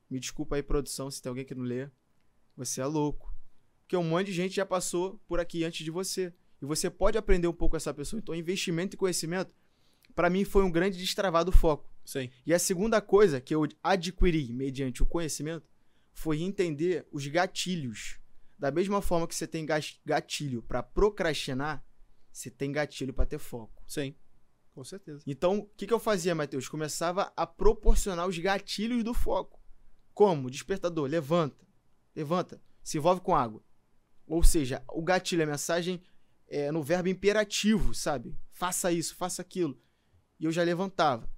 me desculpa aí, produção, se tem alguém que não lê, você é louco. Porque um monte de gente já passou por aqui antes de você. E você pode aprender um pouco com essa pessoa. Então, investimento e conhecimento, para mim, foi um grande destravar do foco. Sim. E a segunda coisa que eu adquiri mediante o conhecimento foi entender os gatilhos. Da mesma forma que você tem gatilho para procrastinar, você tem gatilho para ter foco. Sim. Com certeza. Então, o que, que eu fazia, Matheus? Começava a proporcionar os gatilhos do foco. Como? Despertador, levanta. Levanta. Se envolve com água. Ou seja, o gatilho, a mensagem é no verbo imperativo, sabe? Faça isso, faça aquilo. E eu já levantava.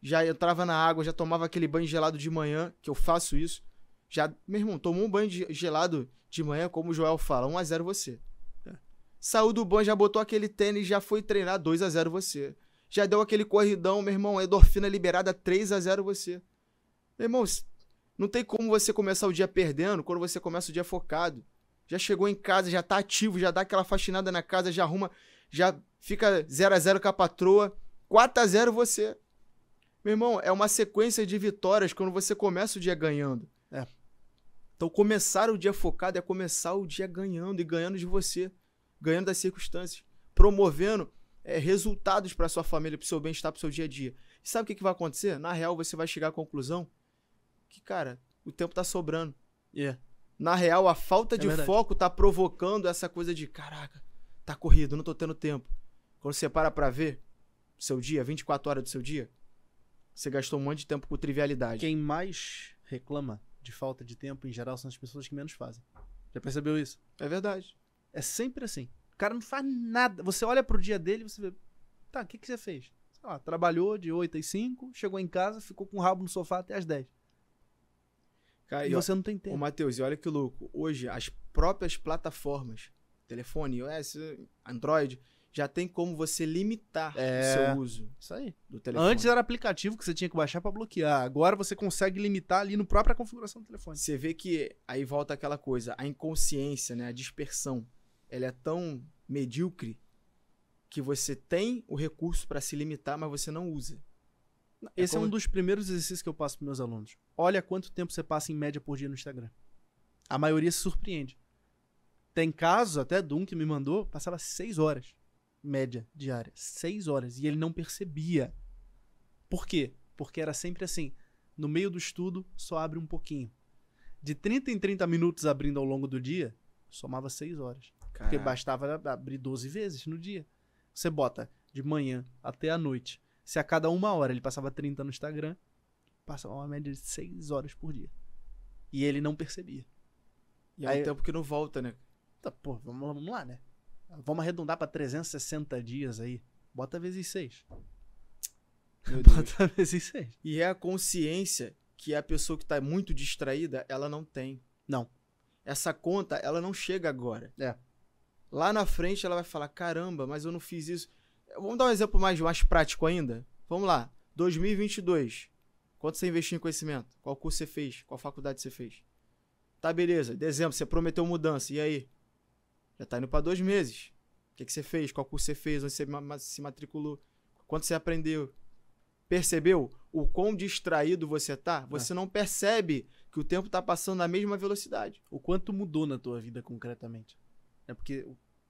Já entrava na água, já tomava aquele banho gelado de manhã, que eu faço isso. Já, meu irmão, tomou um banho de gelado de manhã, como o Joel fala, 1x0 você. É. Saiu do banho, já botou aquele tênis, já foi treinar, 2x0 você. Já deu aquele corridão, meu irmão, endorfina liberada, 3x0 você. Meu irmão, não tem como você começar o dia perdendo quando você começa o dia focado. Já chegou em casa, já tá ativo, já dá aquela faxinada na casa, já arruma, já fica 0 a 0 com a patroa, 4 a 0 você. Meu irmão, é uma sequência de vitórias quando você começa o dia ganhando. Então, começar o dia focado é começar o dia ganhando e ganhando de você, ganhando das circunstâncias, promovendo é, resultados para sua família, para o seu bem-estar, para o seu dia a dia. E sabe o que, que vai acontecer? Na real, você vai chegar à conclusão que, cara, o tempo está sobrando. Yeah. É. Na real, a falta é de verdade. foco está provocando essa coisa de, caraca, tá corrido, não estou tendo tempo. Quando você para para ver seu dia, 24 horas do seu dia, você gastou um monte de tempo com trivialidade. Quem mais reclama de falta de tempo em geral são as pessoas que menos fazem. Já percebeu isso? É verdade. É sempre assim. O cara não faz nada. Você olha pro dia dele e você vê, tá, o que, que você fez? Sei lá, trabalhou de 8 às 5, chegou em casa, ficou com o rabo no sofá até às 10. Cara, e você não tem tempo. Ô, Matheus, e olha que louco. Hoje, as próprias plataformas, telefone, iOS, Android, já tem como você limitar é... o seu uso. Isso aí. Do telefone. Antes era aplicativo que você tinha que baixar para bloquear. Agora você consegue limitar ali no própria configuração do telefone. Você vê que aí volta aquela coisa, a inconsciência, né, a dispersão, ela é tão medíocre que você tem o recurso para se limitar, mas você não usa. É Esse como... é um dos primeiros exercícios que eu passo para meus alunos. Olha quanto tempo você passa em média por dia no Instagram. A maioria se surpreende. Tem casos, até de um que me mandou, passava seis horas média diária, seis horas. E ele não percebia. Por quê? Porque era sempre assim: no meio do estudo, só abre um pouquinho. De 30 em 30 minutos abrindo ao longo do dia, somava seis horas. Caraca. Porque bastava abrir 12 vezes no dia. Você bota de manhã até a noite. Se a cada uma hora ele passava 30 no Instagram, passava uma média de 6 horas por dia. E ele não percebia. E aí, é um tempo que não volta, né? Tá, pô, vamos lá, vamos lá, né? Vamos arredondar para 360 dias aí. Bota vezes 6. Bota vezes 6. E é a consciência que a pessoa que está muito distraída, ela não tem. Não. Essa conta, ela não chega agora. É. Lá na frente ela vai falar: caramba, mas eu não fiz isso. Vamos dar um exemplo mais, mais prático ainda? Vamos lá. 2022. Quanto você investiu em conhecimento? Qual curso você fez? Qual faculdade você fez? Tá, beleza. Dezembro, você prometeu mudança. E aí? Já tá indo para dois meses. O que, que você fez? Qual curso você fez? Onde você se matriculou? Quanto você aprendeu? Percebeu o quão distraído você tá? É. Você não percebe que o tempo tá passando na mesma velocidade. O quanto mudou na tua vida concretamente? É porque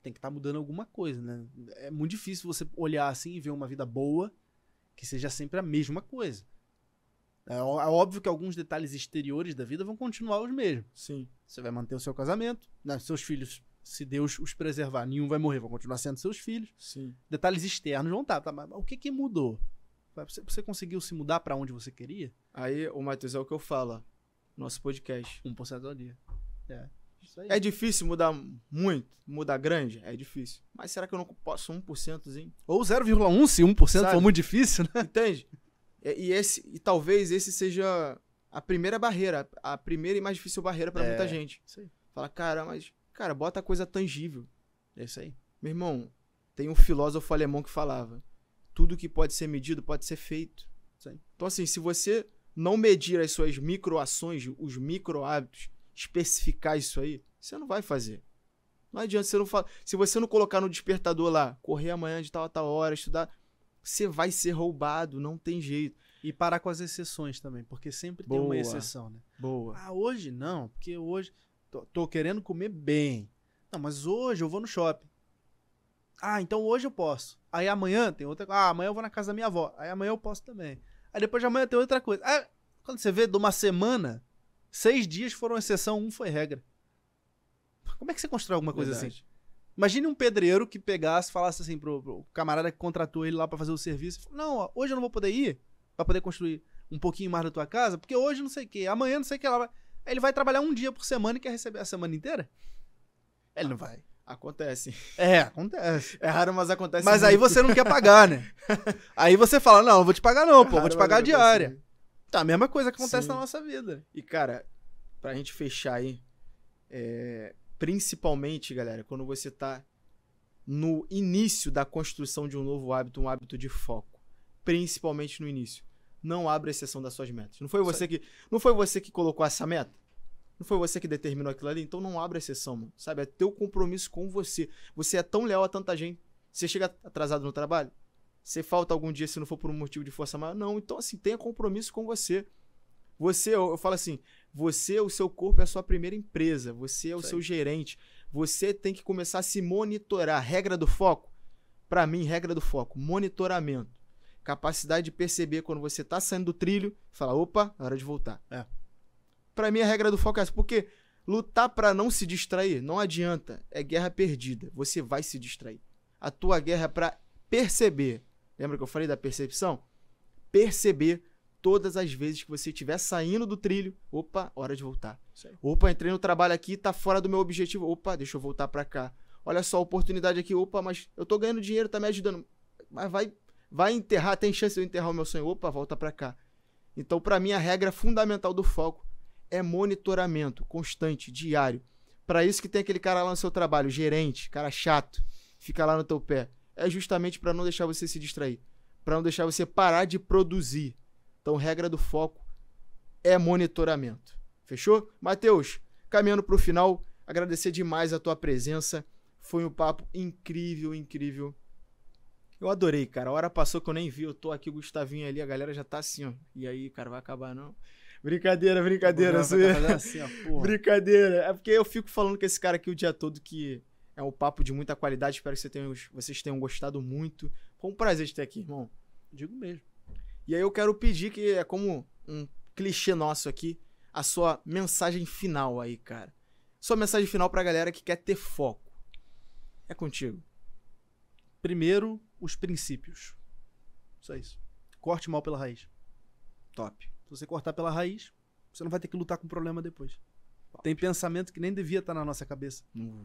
tem que estar tá mudando alguma coisa, né? É muito difícil você olhar assim e ver uma vida boa que seja sempre a mesma coisa. É, é óbvio que alguns detalhes exteriores da vida vão continuar os mesmos. Sim. Você vai manter o seu casamento, né? seus filhos se Deus os preservar, nenhum vai morrer, vão continuar sendo seus filhos. Sim. Detalhes externos vão estar, tá, tá, mas o que que mudou? Você, você conseguiu se mudar para onde você queria? Aí, o Matheus, é o que eu falo, nosso podcast. 1% ao dia. É. É difícil mudar muito, mudar grande? É difícil. Mas será que eu não posso hein? Ou 0,1 se 1% Sabe? for muito difícil, né? Entende? E, e, esse, e talvez esse seja a primeira barreira, a primeira e mais difícil barreira para é, muita gente. Fala, cara, mas Cara, bota a coisa tangível. É isso aí. Meu irmão, tem um filósofo alemão que falava: tudo que pode ser medido pode ser feito. Então, assim, se você não medir as suas microações, os micro hábitos, especificar isso aí, você não vai fazer. Não adianta você não falar. Se você não colocar no despertador lá, correr amanhã de tal a tal hora, estudar, você vai ser roubado, não tem jeito. E parar com as exceções também, porque sempre Boa. tem uma exceção, né? Boa. Ah, hoje não, porque hoje. Tô, tô querendo comer bem. Não, mas hoje eu vou no shopping. Ah, então hoje eu posso. Aí amanhã tem outra Ah, amanhã eu vou na casa da minha avó. Aí amanhã eu posso também. Aí depois de amanhã tem outra coisa. Aí, ah, quando você vê, de uma semana, seis dias foram exceção, um foi regra. Como é que você constrói alguma coisa assim? Verdade. assim? Imagine um pedreiro que pegasse, falasse assim pro, pro camarada que contratou ele lá para fazer o serviço: Não, ó, hoje eu não vou poder ir para poder construir um pouquinho mais da tua casa, porque hoje não sei o que, amanhã não sei o que lá. Ele vai trabalhar um dia por semana e quer receber a semana inteira? Ele não vai. Acontece. É, acontece. É raro, mas acontece. Mas muito. aí você não quer pagar, né? aí você fala: não, não vou te pagar, não, pô, é raro, vou te pagar a diária. Tá, a mesma coisa que acontece Sim. na nossa vida. E, cara, pra gente fechar aí, é... principalmente, galera, quando você tá no início da construção de um novo hábito, um hábito de foco. Principalmente no início não abra exceção das suas metas. Não foi você que não foi você que colocou essa meta? Não foi você que determinou aquilo ali? Então não abra exceção, mano. Sabe? É teu compromisso com você. Você é tão leal a tanta gente. Você chega atrasado no trabalho? Você falta algum dia se não for por um motivo de força maior? Não. Então, assim, tenha compromisso com você. Você, eu, eu falo assim, você, o seu corpo é a sua primeira empresa. Você é o Sei. seu gerente. Você tem que começar a se monitorar. Regra do foco? Para mim, regra do foco, monitoramento. Capacidade de perceber quando você tá saindo do trilho e falar, opa, é hora de voltar. É. Pra mim, a regra do foco é essa. Porque lutar para não se distrair não adianta. É guerra perdida. Você vai se distrair. A tua guerra é pra perceber. Lembra que eu falei da percepção? Perceber todas as vezes que você estiver saindo do trilho, opa, hora de voltar. Opa, entrei no trabalho aqui, tá fora do meu objetivo. Opa, deixa eu voltar para cá. Olha só a oportunidade aqui, opa, mas eu tô ganhando dinheiro, tá me ajudando. Mas vai Vai enterrar, tem chance de eu enterrar o meu sonho, opa, volta para cá. Então, para mim, a regra fundamental do foco é monitoramento constante, diário. Para isso que tem aquele cara lá no seu trabalho, gerente, cara chato, fica lá no teu pé. É justamente para não deixar você se distrair, para não deixar você parar de produzir. Então, regra do foco é monitoramento. Fechou? Matheus, caminhando para o final, agradecer demais a tua presença. Foi um papo incrível, incrível. Eu adorei, cara. A hora passou que eu nem vi. Eu tô aqui, o Gustavinho ali, a galera já tá assim, ó. E aí, cara, vai acabar não? Brincadeira, brincadeira. Não, zoeira. Assim, porra. brincadeira. É porque eu fico falando com esse cara aqui o dia todo que é um papo de muita qualidade. Espero que você tenha, vocês tenham gostado muito. Foi um prazer te ter aqui, irmão. Digo mesmo. E aí eu quero pedir que é como um clichê nosso aqui, a sua mensagem final aí, cara. Sua mensagem final pra galera que quer ter foco. É contigo. Primeiro, os princípios. Só isso. Corte mal pela raiz. Top. Se você cortar pela raiz, você não vai ter que lutar com o problema depois. Top. Tem pensamento que nem devia estar tá na nossa cabeça. Hum.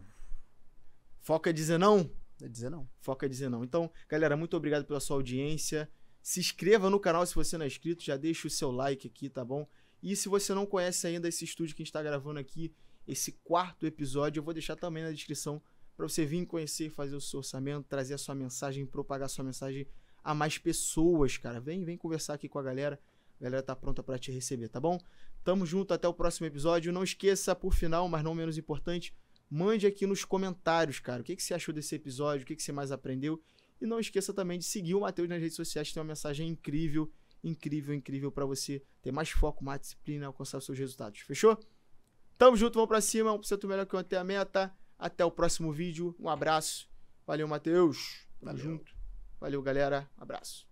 Foca é dizer não? É dizer não. Foca é dizer não. Então, galera, muito obrigado pela sua audiência. Se inscreva no canal se você não é inscrito, já deixa o seu like aqui, tá bom? E se você não conhece ainda esse estúdio que a gente está gravando aqui, esse quarto episódio, eu vou deixar também na descrição para você vir conhecer, fazer o seu orçamento, trazer a sua mensagem, propagar a sua mensagem a mais pessoas, cara. Vem, vem conversar aqui com a galera. A galera tá pronta para te receber, tá bom? Tamo junto, até o próximo episódio. Não esqueça, por final, mas não menos importante, mande aqui nos comentários, cara, o que, que você achou desse episódio, o que, que você mais aprendeu. E não esqueça também de seguir o Matheus nas redes sociais, tem uma mensagem incrível, incrível, incrível para você ter mais foco, mais disciplina, alcançar os seus resultados. Fechou? Tamo junto, vamos pra cima, 1% melhor que ontem a meta. Até o próximo vídeo. Um abraço. Valeu, Matheus. Tamo junto. Valeu, galera. Abraço.